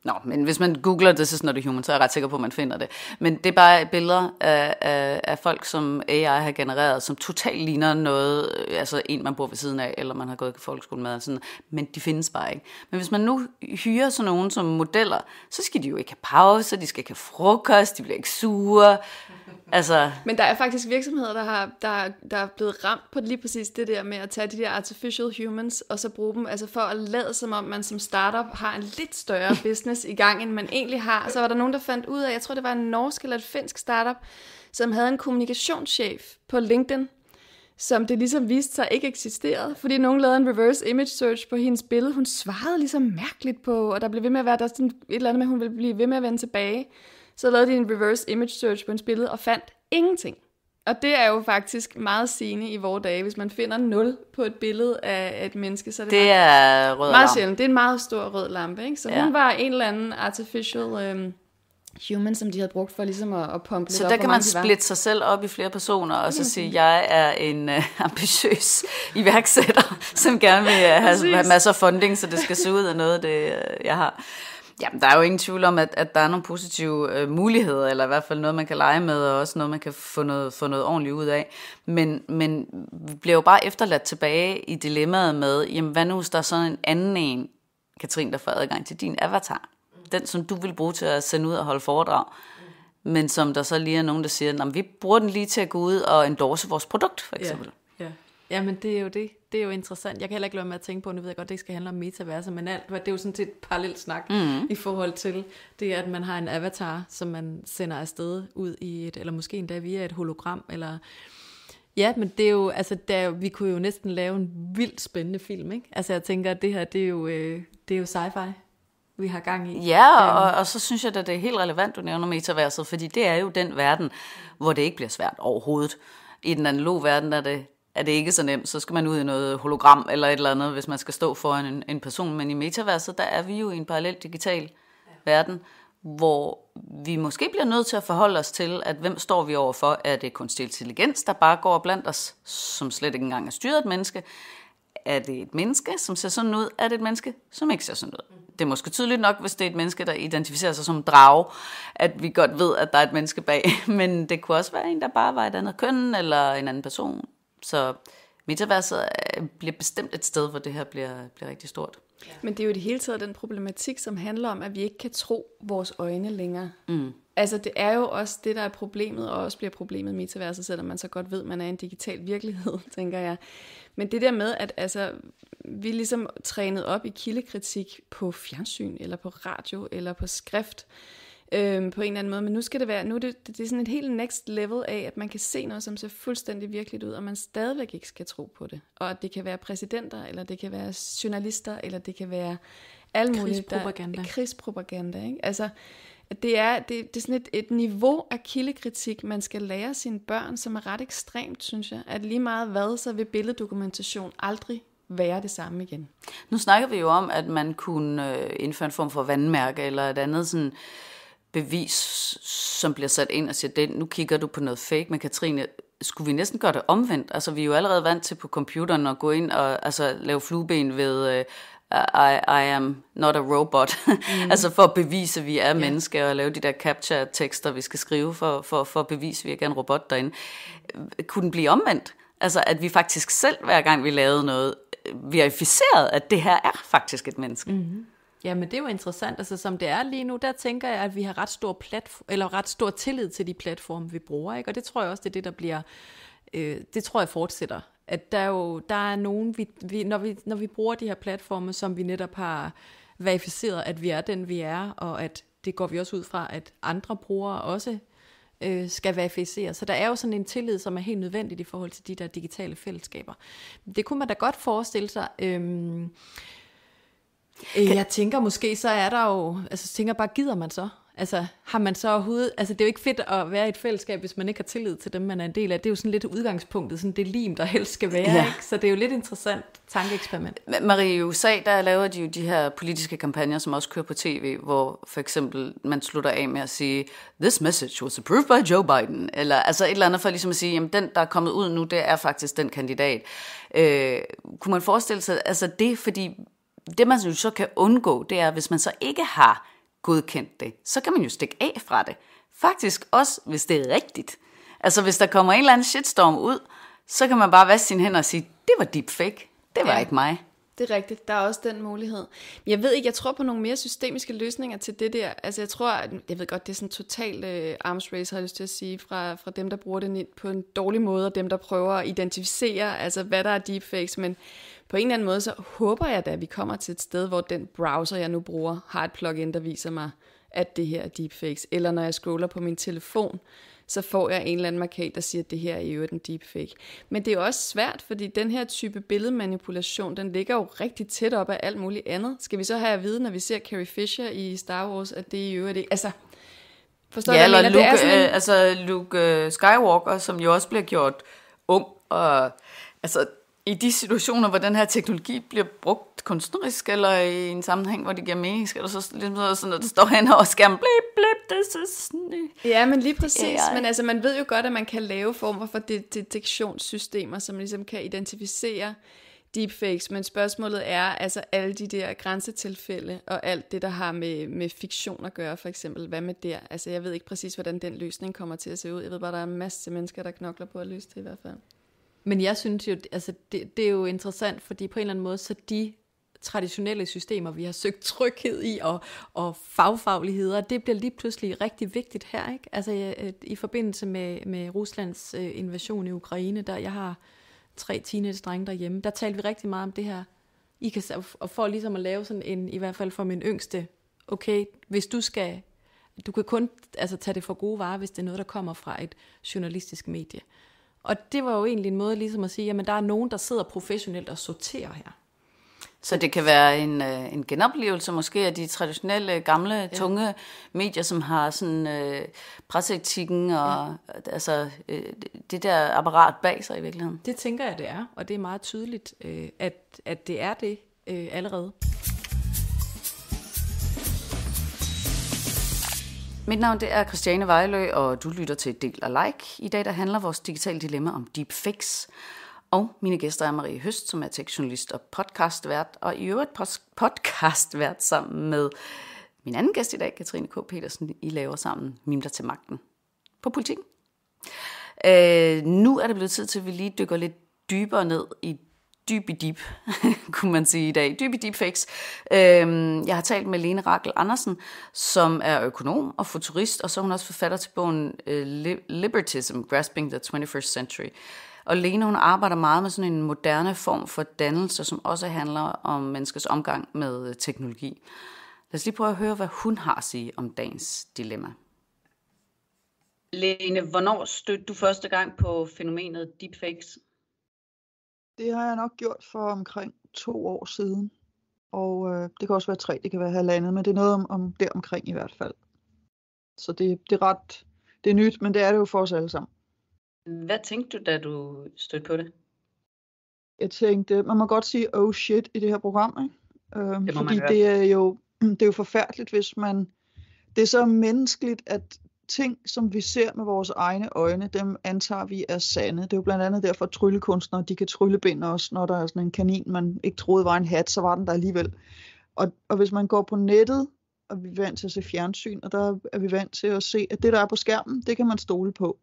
Nå, men hvis man googler det, så er human, så er jeg ret sikker på, at man finder det. Men det er bare billeder af, af, af folk, som AI har genereret, som totalt ligner noget, øh, altså en, man bor ved siden af, eller man har gået i folkeskole med, sådan, men de findes bare ikke. Men hvis man nu hyrer sådan nogen som modeller, så skal de jo ikke have pause, de skal ikke have frokost, de bliver ikke sure, Altså... Men der er faktisk virksomheder, der, har, der, der er blevet ramt på lige præcis det der med at tage de der artificial humans og så bruge dem, altså for at lade som om man som startup har en lidt større *laughs* business i gang, end man egentlig har. Så var der nogen, der fandt ud af, jeg tror det var en norsk eller et finsk startup, som havde en kommunikationschef på LinkedIn, som det ligesom viste sig ikke eksisterede, fordi nogen lavede en reverse image search på hendes billede. Hun svarede ligesom mærkeligt på, og der blev ved med at være der sådan et eller andet med, at hun ville blive ved med at vende tilbage. Så lavede de en reverse image search på en billede og fandt ingenting. Og det er jo faktisk meget sigende i vores dage. Hvis man finder nul på et billede af et menneske, så er det, det er rød meget sjældent. Det er en meget stor rød lampe. Ikke? Så ja. hun var en eller anden artificial øhm, human, som de havde brugt for ligesom at, at pumpe så lidt Så der op, kan man splitte sig selv op i flere personer, og så sige, jeg er en uh, *laughs* ambitiøs iværksætter, som gerne vil have, have masser af funding, så det skal se ud af noget, det, øh, jeg har. Jamen, der er jo ingen tvivl om, at, at der er nogle positive øh, muligheder, eller i hvert fald noget, man kan lege med, og også noget, man kan få noget, få noget ordentligt ud af. Men, men vi bliver jo bare efterladt tilbage i dilemmaet med, jamen, hvad nu hvis der er sådan en anden en, Katrin, der får adgang til din avatar? Den, som du vil bruge til at sende ud og holde foredrag. Men som der så lige er nogen, der siger, vi bruger den lige til at gå ud og endorse vores produkt, for eksempel. Ja, ja. men det er jo det det er jo interessant. Jeg kan heller ikke lade med at tænke på, nu ved jeg godt, det skal handle om metaverser, men alt, det er jo sådan set et parallelt snak mm. i forhold til det, at man har en avatar, som man sender afsted ud i et, eller måske endda via et hologram, eller Ja, men det er jo, altså der, vi kunne jo næsten lave en vildt spændende film, ikke? Altså jeg tænker, at det her, det er jo, øh, det er jo sci-fi, vi har gang i. Ja, og, øhm. og så synes jeg, at det er helt relevant, du nævner metaverset, fordi det er jo den verden, hvor det ikke bliver svært overhovedet. I den analoge verden er det er det ikke så nemt. Så skal man ud i noget hologram eller et eller andet, hvis man skal stå foran en, en person. Men i metaverset, der er vi jo i en parallel digital ja. verden, hvor vi måske bliver nødt til at forholde os til, at hvem står vi overfor? Er det kunstig intelligens, der bare går blandt os, som slet ikke engang er styret et menneske? Er det et menneske, som ser sådan ud? Er det et menneske, som ikke ser sådan ud? Det er måske tydeligt nok, hvis det er et menneske, der identificerer sig som drage, at vi godt ved, at der er et menneske bag. *laughs* Men det kunne også være en, der bare var et andet køn, eller en anden person, så metaverset bliver bestemt et sted, hvor det her bliver, bliver rigtig stort. Ja. Men det er jo det hele taget den problematik, som handler om, at vi ikke kan tro vores øjne længere. Mm. Altså det er jo også det, der er problemet, og også bliver problemet i metaverset, selvom man så godt ved, at man er i en digital virkelighed, *laughs* tænker jeg. Men det der med, at altså, vi er ligesom trænet op i kildekritik på fjernsyn, eller på radio, eller på skrift, øh, øhm, på en eller anden måde. Men nu skal det være, nu er det, det er sådan et helt next level af, at man kan se noget, som ser fuldstændig virkeligt ud, og man stadigvæk ikke skal tro på det. Og at det kan være præsidenter, eller det kan være journalister, eller det kan være alle mulige... Krigspropaganda. Der, krigspropaganda, ikke? Altså, det er, det, det er sådan et, et niveau af kildekritik, man skal lære sine børn, som er ret ekstremt, synes jeg. At lige meget hvad, så vil billeddokumentation aldrig være det samme igen. Nu snakker vi jo om, at man kunne øh, indføre en form for vandmærke eller et andet sådan bevis, som bliver sat ind og siger, den, nu kigger du på noget fake, men Katrine, skulle vi næsten gøre det omvendt? Altså, vi er jo allerede vant til på computeren at gå ind og altså, lave flueben ved, uh, I, I am not a robot. *laughs* Mm. altså for at bevise, at vi er yeah. mennesker, og lave de der capture-tekster, vi skal skrive for, for, for at bevise, at vi ikke er en robot derinde. Kunne den blive omvendt? Altså at vi faktisk selv, hver gang vi lavede noget, øh, verificerede, at det her er faktisk et menneske. Mm-hmm. Ja, men det er jo interessant. Altså, som det er lige nu, der tænker jeg, at vi har ret stor, platform, eller ret stor tillid til de platforme, vi bruger. Ikke? Og det tror jeg også, det er det, der bliver... Øh, det tror jeg fortsætter. At der er jo der er nogen, vi, vi, når, vi, når vi bruger de her platforme, som vi netop har verificeret, at vi er den, vi er, og at det går vi også ud fra, at andre brugere også øh, skal verificere. Så der er jo sådan en tillid, som er helt nødvendigt i forhold til de der digitale fællesskaber. Det kunne man da godt forestille sig. Øh, Øh, jeg tænker måske, så er der jo... Altså, tænker bare, gider man så? Altså, har man så overhovedet... Altså, det er jo ikke fedt at være i et fællesskab, hvis man ikke har tillid til dem, man er en del af. Det er jo sådan lidt udgangspunktet, sådan det lim, der helst skal være, ja. ikke? Så det er jo lidt interessant tankeeksperiment. Marie, i USA, der laver de jo de her politiske kampagner, som også kører på tv, hvor for eksempel man slutter af med at sige, this message was approved by Joe Biden, eller altså et eller andet for ligesom at sige, jamen den, der er kommet ud nu, det er faktisk den kandidat. Øh, kunne man forestille sig, altså det, fordi det man jo så kan undgå, det er, hvis man så ikke har godkendt det, så kan man jo stikke af fra det. Faktisk også, hvis det er rigtigt. Altså hvis der kommer en eller anden shitstorm ud, så kan man bare vaske sine hænder og sige, det var deepfake, det var ja. ikke mig det er rigtigt. Der er også den mulighed. Men jeg ved ikke, jeg tror på nogle mere systemiske løsninger til det der. Altså jeg tror, at, jeg ved godt, det er sådan total øh, arms race, har jeg lyst til at sige, fra, fra dem, der bruger det på en dårlig måde, og dem, der prøver at identificere, altså hvad der er deepfakes. Men på en eller anden måde, så håber jeg da, at vi kommer til et sted, hvor den browser, jeg nu bruger, har et plugin, der viser mig, at det her er deepfakes. Eller når jeg scroller på min telefon, så får jeg en eller anden markat, der siger, at det her er i øvrigt en deepfake. Men det er også svært, fordi den her type billedmanipulation, den ligger jo rigtig tæt op af alt muligt andet. Skal vi så have at vide, når vi ser Carrie Fisher i Star Wars, at det i øvrigt ikke... Altså, forstår ja, du, eller Luke, det er sådan en... øh, altså Luke øh, Skywalker, som jo også bliver gjort ung og... Altså, i de situationer, hvor den her teknologi bliver brugt kunstnerisk, eller i en sammenhæng, hvor det giver mening, skal du så ligesom sådan, at der står hen over skærmen, blip, blip, det er sådan, Ja, men lige præcis. Men altså, man ved jo godt, at man kan lave former for detektionssystemer, som ligesom kan identificere deepfakes, men spørgsmålet er altså alle de der grænsetilfælde og alt det, der har med, med fiktion at gøre, for eksempel. Hvad med der? Altså, jeg ved ikke præcis, hvordan den løsning kommer til at se ud. Jeg ved bare, der er en masse mennesker, der knokler på at løse det i hvert fald. Men jeg synes jo, altså det, det er jo interessant, fordi på en eller anden måde, så de traditionelle systemer, vi har søgt tryghed i og, og fagfagligheder, det bliver lige pludselig rigtig vigtigt her, ikke? Altså jeg, øh, i forbindelse med, med Ruslands øh, invasion i Ukraine, der jeg har tre teenage-drenge derhjemme, der talte vi rigtig meget om det her, I kan, og for ligesom at lave sådan en, i hvert fald for min yngste, okay, hvis du skal, du kan kun altså, tage det for gode varer, hvis det er noget, der kommer fra et journalistisk medie. Øh, og det var jo egentlig en måde ligesom at sige, jamen der er nogen, der sidder professionelt og sorterer her. Så det kan være en, øh, en genoplevelse måske af de traditionelle, gamle, ja. tunge medier, som har sådan øh, presseetikken og ja. Øh, altså, øh, det der apparat bag sig i virkeligheden. Det tænker jeg, det er, og det er meget tydeligt, øh, at, at det er det øh, allerede. Mit navn det er Christiane Vejlø, og du lytter til Del og Like. I dag der handler vores digitale dilemma om deepfakes. Og mine gæster er Marie Høst, som er tekstjournalist og podcastvært, og i øvrigt podcastvært sammen med min anden gæst i dag, Katrine K. Petersen. I laver sammen Mimter til Magten på politikken. Øh, nu er det blevet tid til, at vi lige dykker lidt dybere ned i dyb i deep, *laughs* kunne man sige i dag. Dyb i deep fakes. Øhm, jeg har talt med Lene Rakel Andersen, som er økonom og futurist, og så er hun også forfatter til bogen øh, Libertism, Grasping the 21st Century. Og Lene, hun arbejder meget med sådan en moderne form for dannelse, som også handler om menneskets omgang med øh, teknologi. Lad os lige prøve at høre, hvad hun har at sige om dagens dilemma. Lene, hvornår stødte du første gang på fænomenet deepfakes? Det har jeg nok gjort for omkring to år siden. Og øh, det kan også være tre, det kan være halvandet, men det er noget om, om der omkring i hvert fald. Så det, det er ret, det er nyt, men det er det jo for os alle sammen. Hvad tænkte du, da du stødte på det? Jeg tænkte, man må godt sige oh shit i det her program, ikke? Øh, det fordi det er, jo, *clears throat* det er jo forfærdeligt, hvis man... Det er så menneskeligt, at ting, som vi ser med vores egne øjne, dem antager vi er sande. Det er jo blandt andet derfor, at tryllekunstnere de kan tryllebinde os, når der er sådan en kanin, man ikke troede var en hat, så var den der alligevel. Og, og hvis man går på nettet, og vi er vant til at se fjernsyn, og der er vi vant til at se, at det, der er på skærmen, det kan man stole på.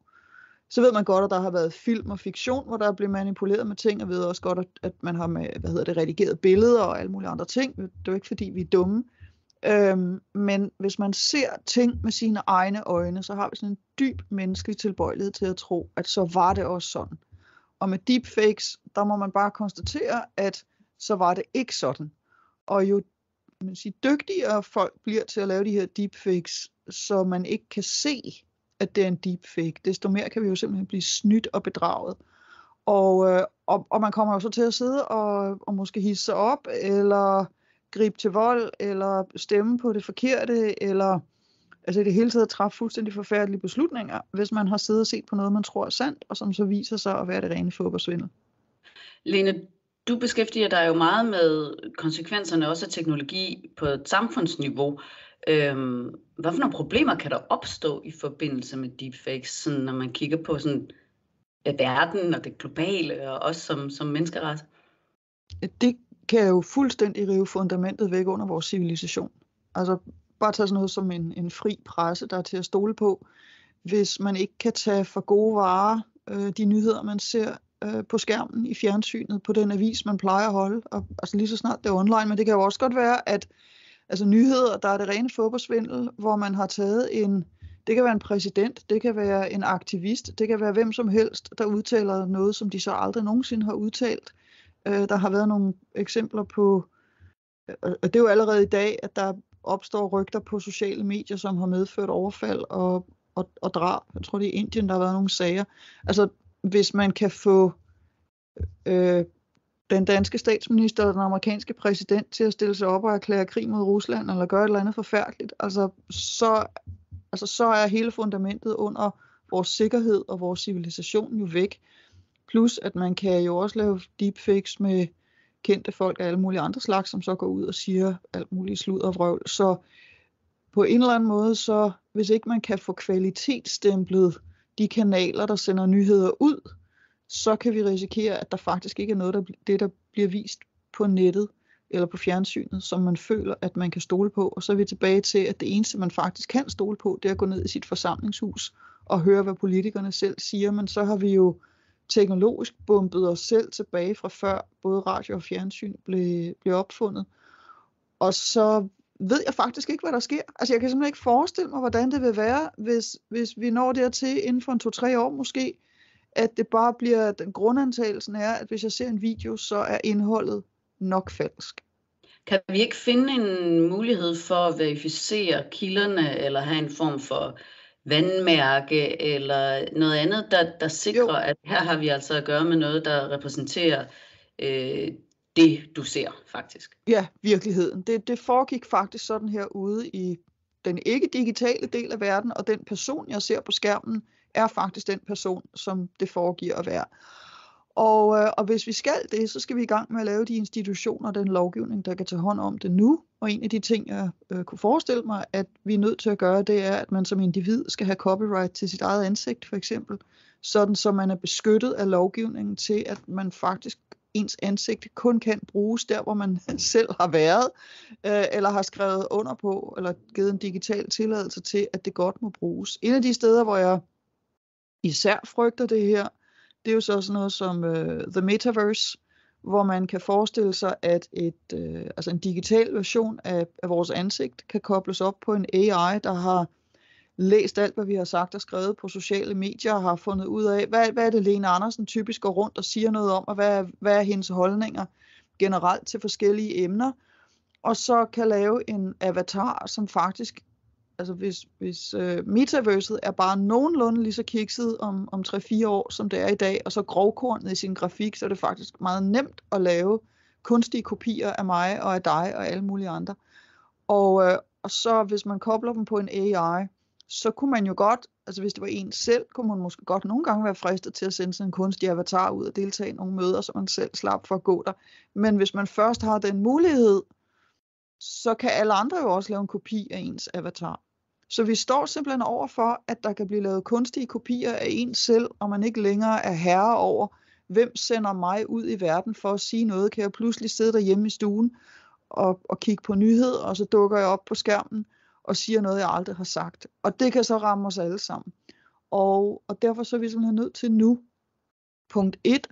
Så ved man godt, at der har været film og fiktion, hvor der er blevet manipuleret med ting, og ved også godt, at man har med, hvad hedder det, redigeret billeder og alle mulige andre ting. Det er jo ikke, fordi vi er dumme. Øh, Øhm, men hvis man ser ting med sine egne øjne, så har vi sådan en dyb menneskelig tilbøjelighed til at tro, at så var det også sådan. Og med deepfakes, der må man bare konstatere, at så var det ikke sådan. Og jo man siger, dygtigere folk bliver til at lave de her deepfakes, så man ikke kan se, at det er en deepfake, desto mere kan vi jo simpelthen blive snydt og bedraget. Og, øh, og, og man kommer jo så til at sidde og, og måske hisse sig op, eller gribe til vold, eller stemme på det forkerte, eller altså i det hele taget træffe fuldstændig forfærdelige beslutninger, hvis man har siddet og set på noget, man tror er sandt, og som så viser sig at være det rene fup svindel. Lene, du beskæftiger dig jo meget med konsekvenserne også af teknologi på et samfundsniveau. Øhm, hvad for nogle problemer kan der opstå i forbindelse med deepfakes, sådan, når man kigger på sådan, verden og det globale, og også som, som menneskeret? Det, kan jo fuldstændig rive fundamentet væk under vores civilisation. Altså bare tage sådan noget som en, en fri presse, der er til at stole på. Hvis man ikke kan tage for gode varer øh, de nyheder, man ser øh, på skærmen i fjernsynet, på den avis, man plejer at holde, og, altså lige så snart det er online, men det kan jo også godt være, at altså nyheder, der er det rene fodboldsvindel, hvor man har taget en, det kan være en præsident, det kan være en aktivist, det kan være hvem som helst, der udtaler noget, som de så aldrig nogensinde har udtalt, Øh, der har været nogle eksempler på, og det er jo allerede i dag, at der opstår rygter på sociale medier, som har medført overfald og, og, og drab. Jeg tror, det er i Indien, der har været nogle sager. Altså, hvis man kan få øh, den danske statsminister og den amerikanske præsident til at stille sig op og erklære krig mod Rusland eller gøre et eller andet forfærdeligt, altså så, altså, så er hele fundamentet under vores sikkerhed og vores civilisation jo væk. Plus at man kan jo også lave deepfakes med kendte folk af alle mulige andre slags, som så går ud og siger alt muligt sludder og vrøvl. Så på en eller anden måde, så hvis ikke man kan få kvalitetsstemplet de kanaler, der sender nyheder ud, så kan vi risikere, at der faktisk ikke er noget, der, det der bliver vist på nettet eller på fjernsynet, som man føler, at man kan stole på. Og så er vi tilbage til, at det eneste, man faktisk kan stole på, det er at gå ned i sit forsamlingshus og høre, hvad politikerne selv siger. Men så har vi jo teknologisk bumpet os selv tilbage fra før både radio og fjernsyn blev, blev opfundet. Og så ved jeg faktisk ikke, hvad der sker. Altså jeg kan simpelthen ikke forestille mig, hvordan det vil være, hvis, hvis vi når dertil inden for en to-tre år måske, at det bare bliver, den grundantagelsen er, at hvis jeg ser en video, så er indholdet nok falsk. Kan vi ikke finde en mulighed for at verificere kilderne, eller have en form for vandmærke eller noget andet, der, der sikrer, jo. at her har vi altså at gøre med noget, der repræsenterer øh, det, du ser faktisk. Ja, virkeligheden. Det, det foregik faktisk sådan her ude i den ikke-digitale del af verden, og den person, jeg ser på skærmen, er faktisk den person, som det foregiver at være. Og, øh, og hvis vi skal det, så skal vi i gang med at lave de institutioner og den lovgivning, der kan tage hånd om det nu. Og en af de ting, jeg øh, kunne forestille mig, at vi er nødt til at gøre, det er, at man som individ skal have copyright til sit eget ansigt, for eksempel. Sådan, så man er beskyttet af lovgivningen til, at man faktisk ens ansigt kun kan bruges der, hvor man *laughs* selv har været, øh, eller har skrevet under på, eller givet en digital tilladelse til, at det godt må bruges. En af de steder, hvor jeg især frygter det her, det er jo så sådan noget som øh, The Metaverse, hvor man kan forestille sig, at et, øh, altså en digital version af, af vores ansigt kan kobles op på en AI, der har læst alt, hvad vi har sagt og skrevet på sociale medier, og har fundet ud af, hvad, hvad er det Lene Andersen typisk går rundt og siger noget om, og hvad er, hvad er hendes holdninger generelt til forskellige emner, og så kan lave en avatar, som faktisk altså hvis, hvis øh, metaverset er bare nogenlunde lige så kikset om, om 3-4 år, som det er i dag, og så grovkornet i sin grafik, så er det faktisk meget nemt at lave kunstige kopier af mig og af dig og alle mulige andre. Og, øh, og så hvis man kobler dem på en AI, så kunne man jo godt, altså hvis det var en selv, kunne man måske godt nogle gange være fristet til at sende sådan en kunstig avatar ud og deltage i nogle møder, så man selv slap for at gå der. Men hvis man først har den mulighed, så kan alle andre jo også lave en kopi af ens avatar. Så vi står simpelthen over for, at der kan blive lavet kunstige kopier af ens selv, og man ikke længere er herre over, hvem sender mig ud i verden for at sige noget. Kan jeg pludselig sidde derhjemme i stuen og, og kigge på nyheder, og så dukker jeg op på skærmen og siger noget, jeg aldrig har sagt. Og det kan så ramme os alle sammen. Og, og derfor så er vi simpelthen nødt til nu, punkt 1,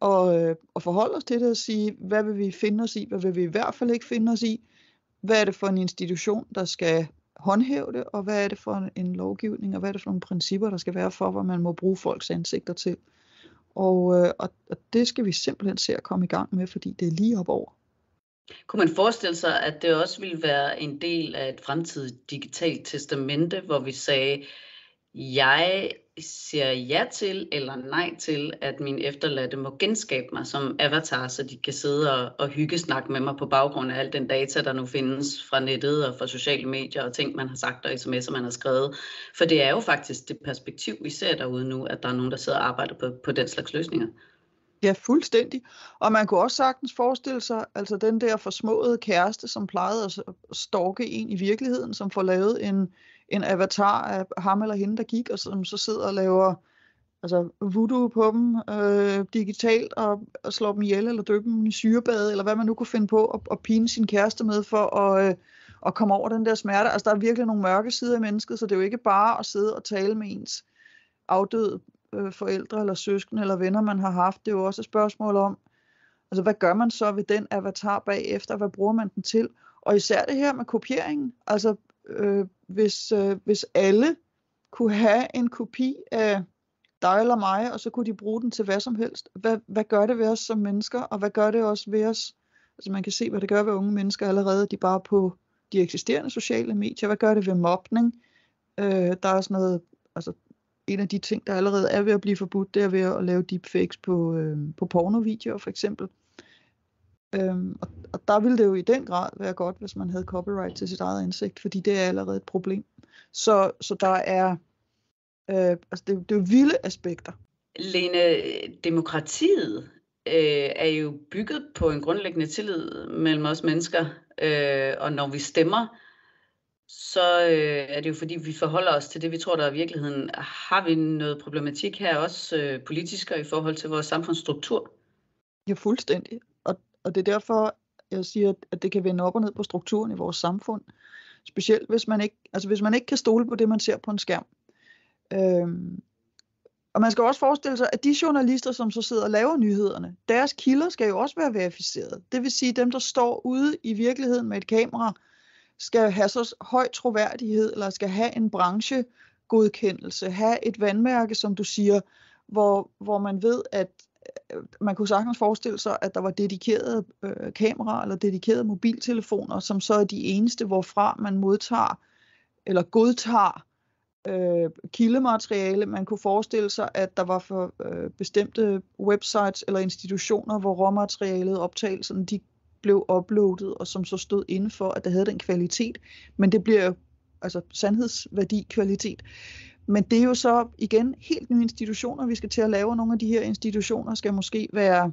og, og øh, forholde os til det og sige, hvad vil vi finde os i, hvad vil vi i hvert fald ikke finde os i, hvad er det for en institution, der skal håndhæve det, og hvad er det for en lovgivning, og hvad er det for nogle principper, der skal være for, hvad man må bruge folks ansigter til. Og, øh, og, og det skal vi simpelthen se at komme i gang med, fordi det er lige op over. Kunne man forestille sig, at det også ville være en del af et fremtidigt digitalt testamente, hvor vi sagde, jeg siger ja til eller nej til, at min efterladte må genskabe mig som avatar, så de kan sidde og, og hygge snak med mig på baggrund af al den data, der nu findes fra nettet og fra sociale medier og ting, man har sagt og sms'er, man har skrevet. For det er jo faktisk det perspektiv, vi ser derude nu, at der er nogen, der sidder og arbejder på, på den slags løsninger. Ja, fuldstændig. Og man kunne også sagtens forestille sig, altså den der forsmåede kæreste, som plejede at stalke en i virkeligheden, som får lavet en, en avatar af ham eller hende, der gik, og som så sidder og laver altså voodoo på dem øh, digitalt og, og slår dem ihjel eller dykker dem i syrebade, eller hvad man nu kunne finde på at, at pine sin kæreste med for at, øh, at komme over den der smerte. Altså der er virkelig nogle mørke sider af mennesket, så det er jo ikke bare at sidde og tale med ens afdøde øh, forældre eller søskende eller venner, man har haft. Det er jo også et spørgsmål om, altså hvad gør man så ved den avatar bagefter, hvad bruger man den til? Og især det her med kopieringen, altså øh, hvis, øh, hvis alle kunne have en kopi af dig eller mig, og så kunne de bruge den til hvad som helst. Hvad, hvad gør det ved os som mennesker, og hvad gør det også ved os? Altså man kan se, hvad det gør ved unge mennesker allerede, de bare på de eksisterende sociale medier. Hvad gør det ved mobning? Øh, der er sådan noget, altså en af de ting, der allerede er ved at blive forbudt, det er ved at lave deepfakes på, øh, på pornovideoer for eksempel. Øhm, og, og der ville det jo i den grad være godt, hvis man havde copyright til sit eget ansigt, fordi det er allerede et problem. Så, så der er, øh, altså det, det er jo vilde aspekter. Lene, demokratiet øh, er jo bygget på en grundlæggende tillid mellem os mennesker, øh, og når vi stemmer, så øh, er det jo fordi, vi forholder os til det, vi tror, der er virkeligheden. Har vi noget problematik her også øh, politisk og i forhold til vores samfundsstruktur? Ja, fuldstændig. Og det er derfor, jeg siger, at det kan vende op og ned på strukturen i vores samfund. Specielt hvis man ikke, altså hvis man ikke kan stole på det, man ser på en skærm. Øhm, og man skal også forestille sig, at de journalister, som så sidder og laver nyhederne, deres kilder skal jo også være verificeret. Det vil sige, at dem, der står ude i virkeligheden med et kamera, skal have så høj troværdighed, eller skal have en branchegodkendelse, have et vandmærke, som du siger, hvor, hvor man ved, at Øh, man kunne sagtens forestille sig, at der var dedikerede øh, kameraer eller dedikerede mobiltelefoner, som så er de eneste, hvorfra man modtager eller godtager øh, kildemateriale. Man kunne forestille sig, at der var for øh, bestemte websites eller institutioner, hvor råmaterialet, optagelserne, de blev uploadet, og som så stod inden for, at det havde den kvalitet. Men det bliver jo altså sandhedsværdi, kvalitet. Øh, men det er jo så igen helt nye institutioner, vi skal til at lave. Nogle af de her institutioner skal måske være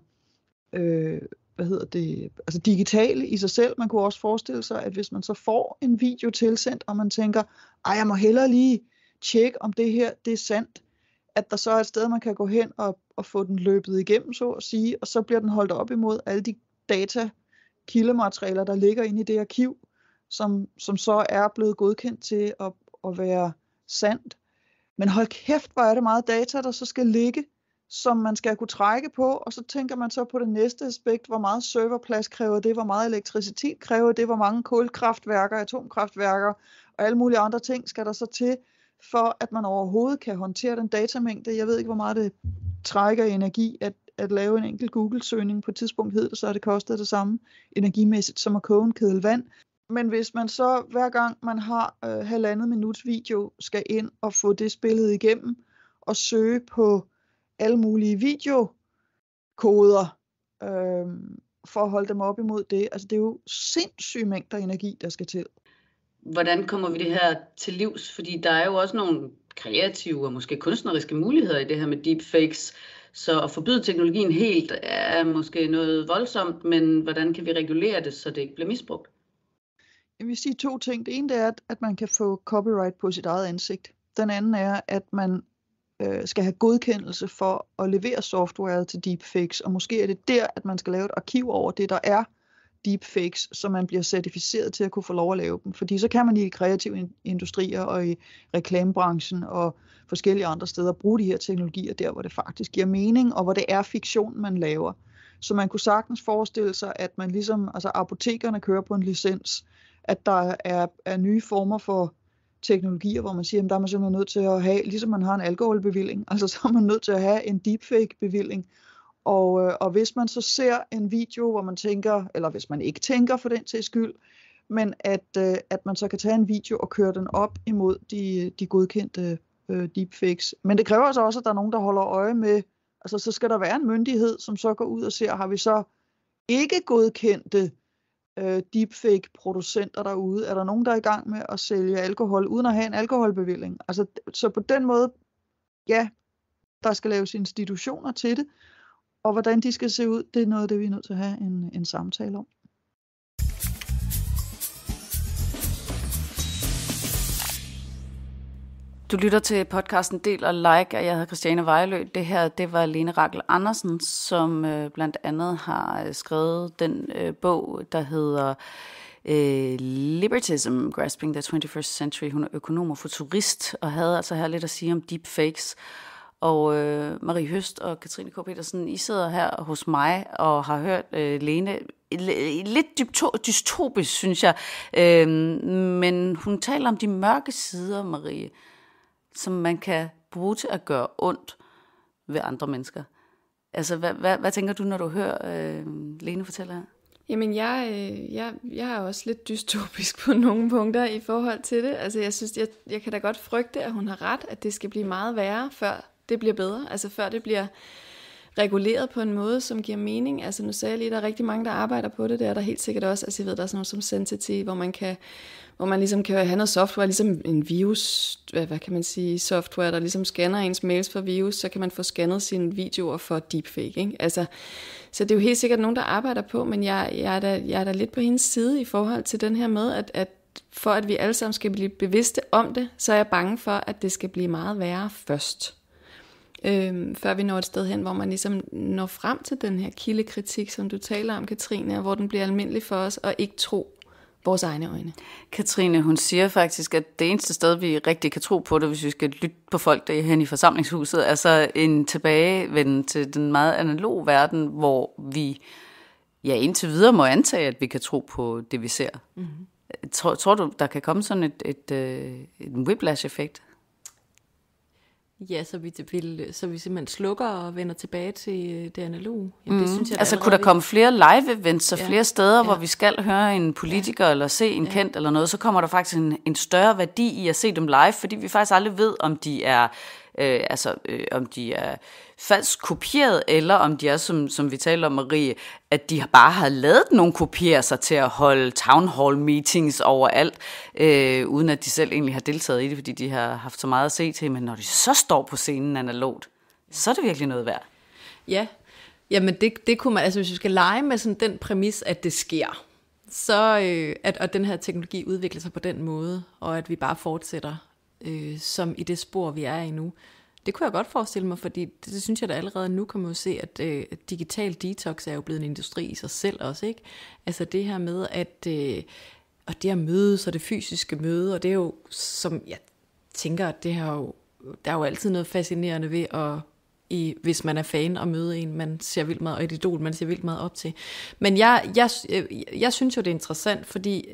øh, hvad hedder det, altså digitale i sig selv. Man kunne også forestille sig, at hvis man så får en video tilsendt, og man tænker, ej, jeg må hellere lige tjekke, om det her det er sandt, at der så er et sted, man kan gå hen og, og få den løbet igennem, så at sige, og så bliver den holdt op imod alle de data, kildematerialer, der ligger inde i det arkiv, som, som så er blevet godkendt til at, at være sandt. Men hold kæft, hvor er det meget data, der så skal ligge, som man skal kunne trække på, og så tænker man så på det næste aspekt, hvor meget serverplads kræver det, hvor meget elektricitet kræver det, hvor mange kulkraftværker, atomkraftværker og alle mulige andre ting skal der så til, for at man overhovedet kan håndtere den datamængde. Jeg ved ikke, hvor meget det trækker energi at, at lave en enkelt Google-søgning. På et tidspunkt hed det så, at det kostede det samme energimæssigt som at koge en kedel vand. Men hvis man så hver gang man har øh, halvandet minuts video, skal ind og få det spillet igennem og søge på alle mulige videokoder øh, for at holde dem op imod det, altså det er jo sindssyge mængder energi, der skal til. Hvordan kommer vi det her til livs? Fordi der er jo også nogle kreative og måske kunstneriske muligheder i det her med deepfakes. Så at forbyde teknologien helt er måske noget voldsomt, men hvordan kan vi regulere det, så det ikke bliver misbrugt? jeg vil sige to ting. Det ene det er, at man kan få copyright på sit eget ansigt. Den anden er, at man øh, skal have godkendelse for at levere software til deepfakes, og måske er det der, at man skal lave et arkiv over det, der er deepfakes, så man bliver certificeret til at kunne få lov at lave dem. Fordi så kan man i kreative industrier og i reklamebranchen og forskellige andre steder bruge de her teknologier der, hvor det faktisk giver mening, og hvor det er fiktion, man laver. Så man kunne sagtens forestille sig, at man ligesom, altså apotekerne kører på en licens, at der er, er nye former for teknologier, hvor man siger, at der er man simpelthen nødt til at have, ligesom man har en alkoholbevilling, *laughs* altså så er man nødt til at have en deepfake-bevilling. Og, øh, og hvis man så ser en video, hvor man tænker, eller hvis man ikke tænker for den til skyld, men at, øh, at man så kan tage en video og køre den op imod de, de godkendte øh, deepfakes. Men det kræver altså også, at der er nogen, der holder øje med, altså så skal der være en myndighed, som så går ud og ser, har vi så ikke godkendte øh, deepfake-producenter derude? Er der nogen, der er i gang med at sælge alkohol uden at have en alkoholbevilling? Altså, så på den måde, ja, der skal laves institutioner til det, og hvordan de skal se ud, det er noget af det, vi er nødt til at have en, en samtale om. Du lytter til podcasten Del og Like, og jeg hedder Christiane Vejlø. Det her, det var Lene Rakel Andersen, som øh, blandt andet har øh, skrevet den øh, bog, der hedder øh, Libertism, Grasping the 21st Century. Hun er økonom og futurist, og havde altså her lidt at sige om deepfakes. Og øh, Marie Høst og Katrine K. Petersen, I sidder her hos mig og har hørt øh, Lene lidt dystopisk, synes jeg. Øh, men hun taler om de mørke sider, Marie. Øh, som man kan bruge til at gøre ondt ved andre mennesker. Altså, hvad, hvad, hvad tænker du, når du hører øh, Lene fortælle her? Jamen, jeg, øh, jeg, jeg er også lidt dystopisk på *laughs* nogle punkter i forhold til det. Altså, jeg synes, jeg, jeg kan da godt frygte, at hun har ret, at det skal blive meget værre, før det bliver bedre. Altså, før det bliver reguleret på en måde, som giver mening. Altså nu sagde jeg lige, at der er rigtig mange, der arbejder på det. Det er der helt sikkert også. Altså jeg ved, der er sådan noget som Sensity, hvor man kan hvor man ligesom kan have noget software, ligesom en virus, hvad, hvad kan man sige, software, der ligesom scanner ens mails for virus, så kan man få scannet sine videoer for deepfake. Ikke? Altså, så det er jo helt sikkert nogen, der arbejder på, men jeg, jeg, er, da, jeg er da lidt på hendes side i forhold til den her med, at, at for at vi alle sammen skal blive bevidste om det, så er jeg bange for, at det skal blive meget værre først. Øhm, før vi når et sted hen, hvor man ligesom når frem til den her kildekritik, som du taler om, Katrine, og hvor den bliver almindelig for os, og ikke tro vores egne øjne. Katrine, hun siger faktisk, at det eneste sted, vi rigtig kan tro på det, hvis vi skal lytte på folk, der hen i forsamlingshuset, er så altså en tilbagevenden til den meget analog verden, hvor vi ja, indtil videre må antage, at vi kan tro på det, vi ser. Mm-hmm. Tror, tror du, der kan komme sådan et, et, et, øh, et whiplash-effekt? Ja, så vi, vil, så vi simpelthen slukker og vender tilbage til øh, det analoge. Jamen, det mm. synes jeg, altså kunne der komme flere live-events og ja. flere steder, ja. hvor vi skal høre en politiker ja. eller se en ja. kendt eller noget, så kommer der faktisk en, en større værdi i at se dem live, fordi vi faktisk aldrig ved, om de er øh, altså øh, om de er falsk kopieret, eller om de er, som, som vi taler om, Marie, at de bare har lavet nogle kopier sig til at holde town hall meetings overalt, øh, uden at de selv egentlig har deltaget i det, fordi de har haft så meget at se til, men når de så står på scenen analogt, så er det virkelig noget værd. Ja, Jamen det, det kunne man, altså hvis vi skal lege med sådan den præmis, at det sker, så øh, at, at den her teknologi udvikler sig på den måde, og at vi bare fortsætter øh, som i det spor, vi er i nu. Det kunne jeg godt forestille mig, fordi det, det synes jeg da allerede nu kan man jo se, at øh, digital detox er jo blevet en industri i sig selv også, ikke? Altså det her med, at øh, og det her møde, så det fysiske møde, og det er jo, som jeg tænker, at det her jo, der er jo altid noget fascinerende ved at i, hvis man er fan og møde en, man ser vildt meget, og et idol, man ser vildt meget op til. Men jeg, jeg, øh, jeg synes jo, det er interessant, fordi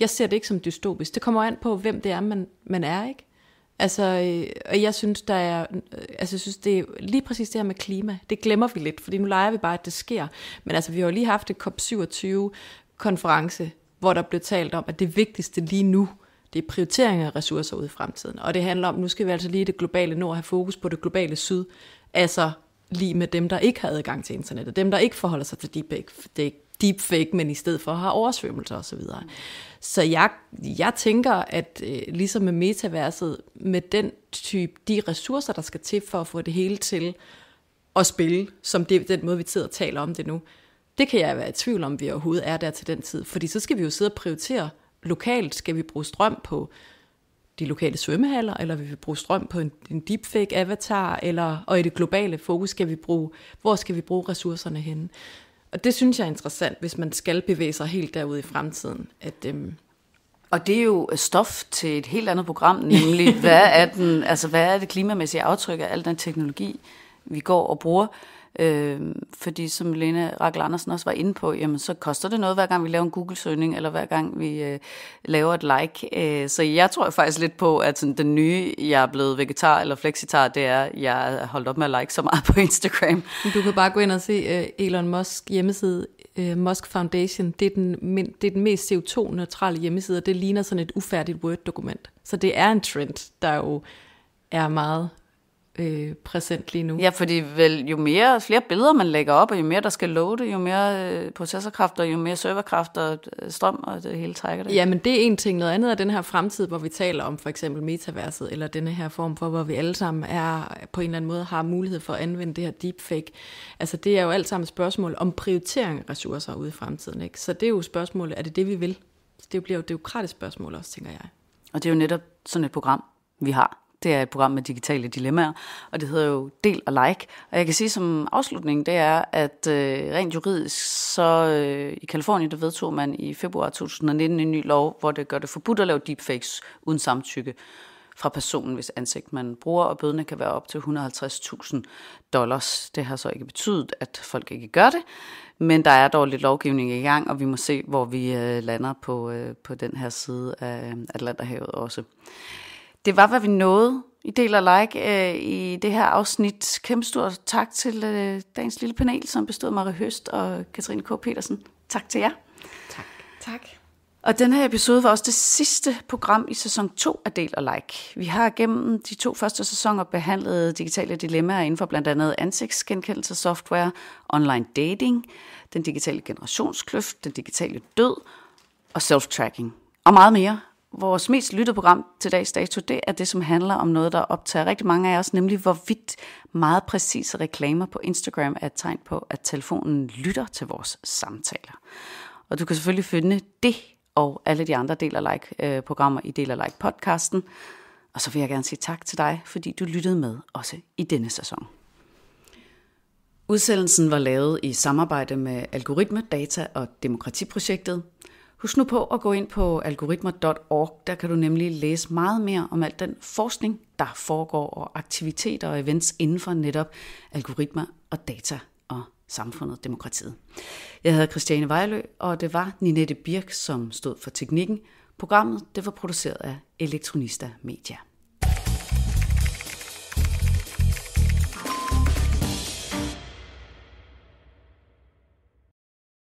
jeg ser det ikke som dystopisk. Det kommer an på, hvem det er, man, man er, ikke? Altså, øh, og jeg synes, der er, øh, altså, jeg synes, det er lige præcis det her med klima, det glemmer vi lidt, fordi nu leger vi bare, at det sker. Men altså, vi har jo lige haft et COP27-konference, hvor der blev talt om, at det vigtigste lige nu, det er prioritering af ressourcer ud i fremtiden. Og det handler om, nu skal vi altså lige det globale nord have fokus på det globale syd, Altså lige med dem, der ikke har adgang til internettet, dem, der ikke forholder sig til deepfake, deepfake men i stedet for har oversvømmelser osv. Så, så jeg, jeg tænker, at øh, ligesom med metaverset, med den type, de ressourcer, der skal til for at få det hele til at spille, som det, den måde, vi sidder og taler om det nu, det kan jeg være i tvivl om, vi overhovedet er der til den tid. Fordi så skal vi jo sidde og prioritere lokalt, skal vi bruge strøm på de lokale svømmehaller, eller vil vi bruge strøm på en, en deepfake avatar, eller, og i det globale fokus skal vi bruge, hvor skal vi bruge ressourcerne henne? Og det synes jeg er interessant, hvis man skal bevæge sig helt derud i fremtiden. At, øhm, og det er jo stof til et helt andet program, *laughs* nemlig hvad er, den, altså, hvad er det klimamæssige aftryk af al den teknologi, vi går og bruger? Øh, fordi som Lena Rakel Andersen også var inde på, jamen så koster det noget, hver gang vi laver en Google-søgning, eller hver gang vi øh, laver et like. Øh, så jeg tror faktisk lidt på, at sådan, den nye, jeg er blevet vegetar eller flexitar, det er, at jeg har holdt op med at like så meget *laughs* på Instagram. Du kan bare gå ind og se øh, Elon Musk hjemmeside, øh, Musk Foundation. Det er, den, det er den mest CO2-neutrale hjemmeside, og det ligner sådan et ufærdigt Word-dokument. Så det er en trend, der jo er meget øh, præsent lige nu. Ja, fordi vel, jo mere flere billeder man lægger op, og jo mere der skal loade, jo mere øh, og jo mere serverkraft øh, strøm og det hele trækker det. Ja, men det er en ting. Noget andet er den her fremtid, hvor vi taler om for eksempel metaverset, eller denne her form for, hvor vi alle sammen er på en eller anden måde har mulighed for at anvende det her deepfake. Altså det er jo alt sammen spørgsmål om prioritering af ressourcer ude i fremtiden. Ikke? Så det er jo spørgsmålet, er det det, vi vil? Det bliver jo et demokratisk spørgsmål også, tænker jeg. Og det er jo netop sådan et program, vi har det er et program med digitale dilemmaer, og det hedder jo Del og Like. Og jeg kan sige som afslutning, det er, at øh, rent juridisk, så øh, i Kalifornien, der vedtog man i februar 2019 en ny lov, hvor det gør det forbudt at lave deepfakes uden samtykke fra personen, hvis ansigt man bruger, og bødene kan være op til 150.000 dollars. Det har så ikke betydet, at folk ikke gør det, men der er dog lidt lovgivning i gang, og vi må se, hvor vi øh, lander på, øh, på den her side af Atlanterhavet også det var, hvad vi nåede i Del og Like øh, i det her afsnit. Kæmpe stor tak til øh, dagens lille panel, som bestod af Marie Høst og Katrine K. Petersen. Tak til jer. Tak. Tak. Og den her episode var også det sidste program i sæson 2 af Del og Like. Vi har gennem de to første sæsoner behandlet digitale dilemmaer inden for blandt andet ansigtsgenkendelsessoftware, online dating, den digitale generationskløft, den digitale død og self-tracking. Og meget mere. Vores mest lyttede program til dags dato, det er det, som handler om noget, der optager rigtig mange af os, nemlig hvorvidt meget præcise reklamer på Instagram er et tegn på, at telefonen lytter til vores samtaler. Og du kan selvfølgelig finde det og alle de andre Del Like-programmer øh, i Del Like-podcasten. Og så vil jeg gerne sige tak til dig, fordi du lyttede med også i denne sæson. Udsendelsen var lavet i samarbejde med Algoritme, Data og Demokratiprojektet – Husk nu på at gå ind på algoritmer.org, der kan du nemlig læse meget mere om al den forskning, der foregår, og aktiviteter og events inden for netop algoritmer og data og samfundet, demokratiet. Jeg hedder Christiane Vejlø, og det var Ninette Birk, som stod for teknikken. Programmet det var produceret af Elektronista Media.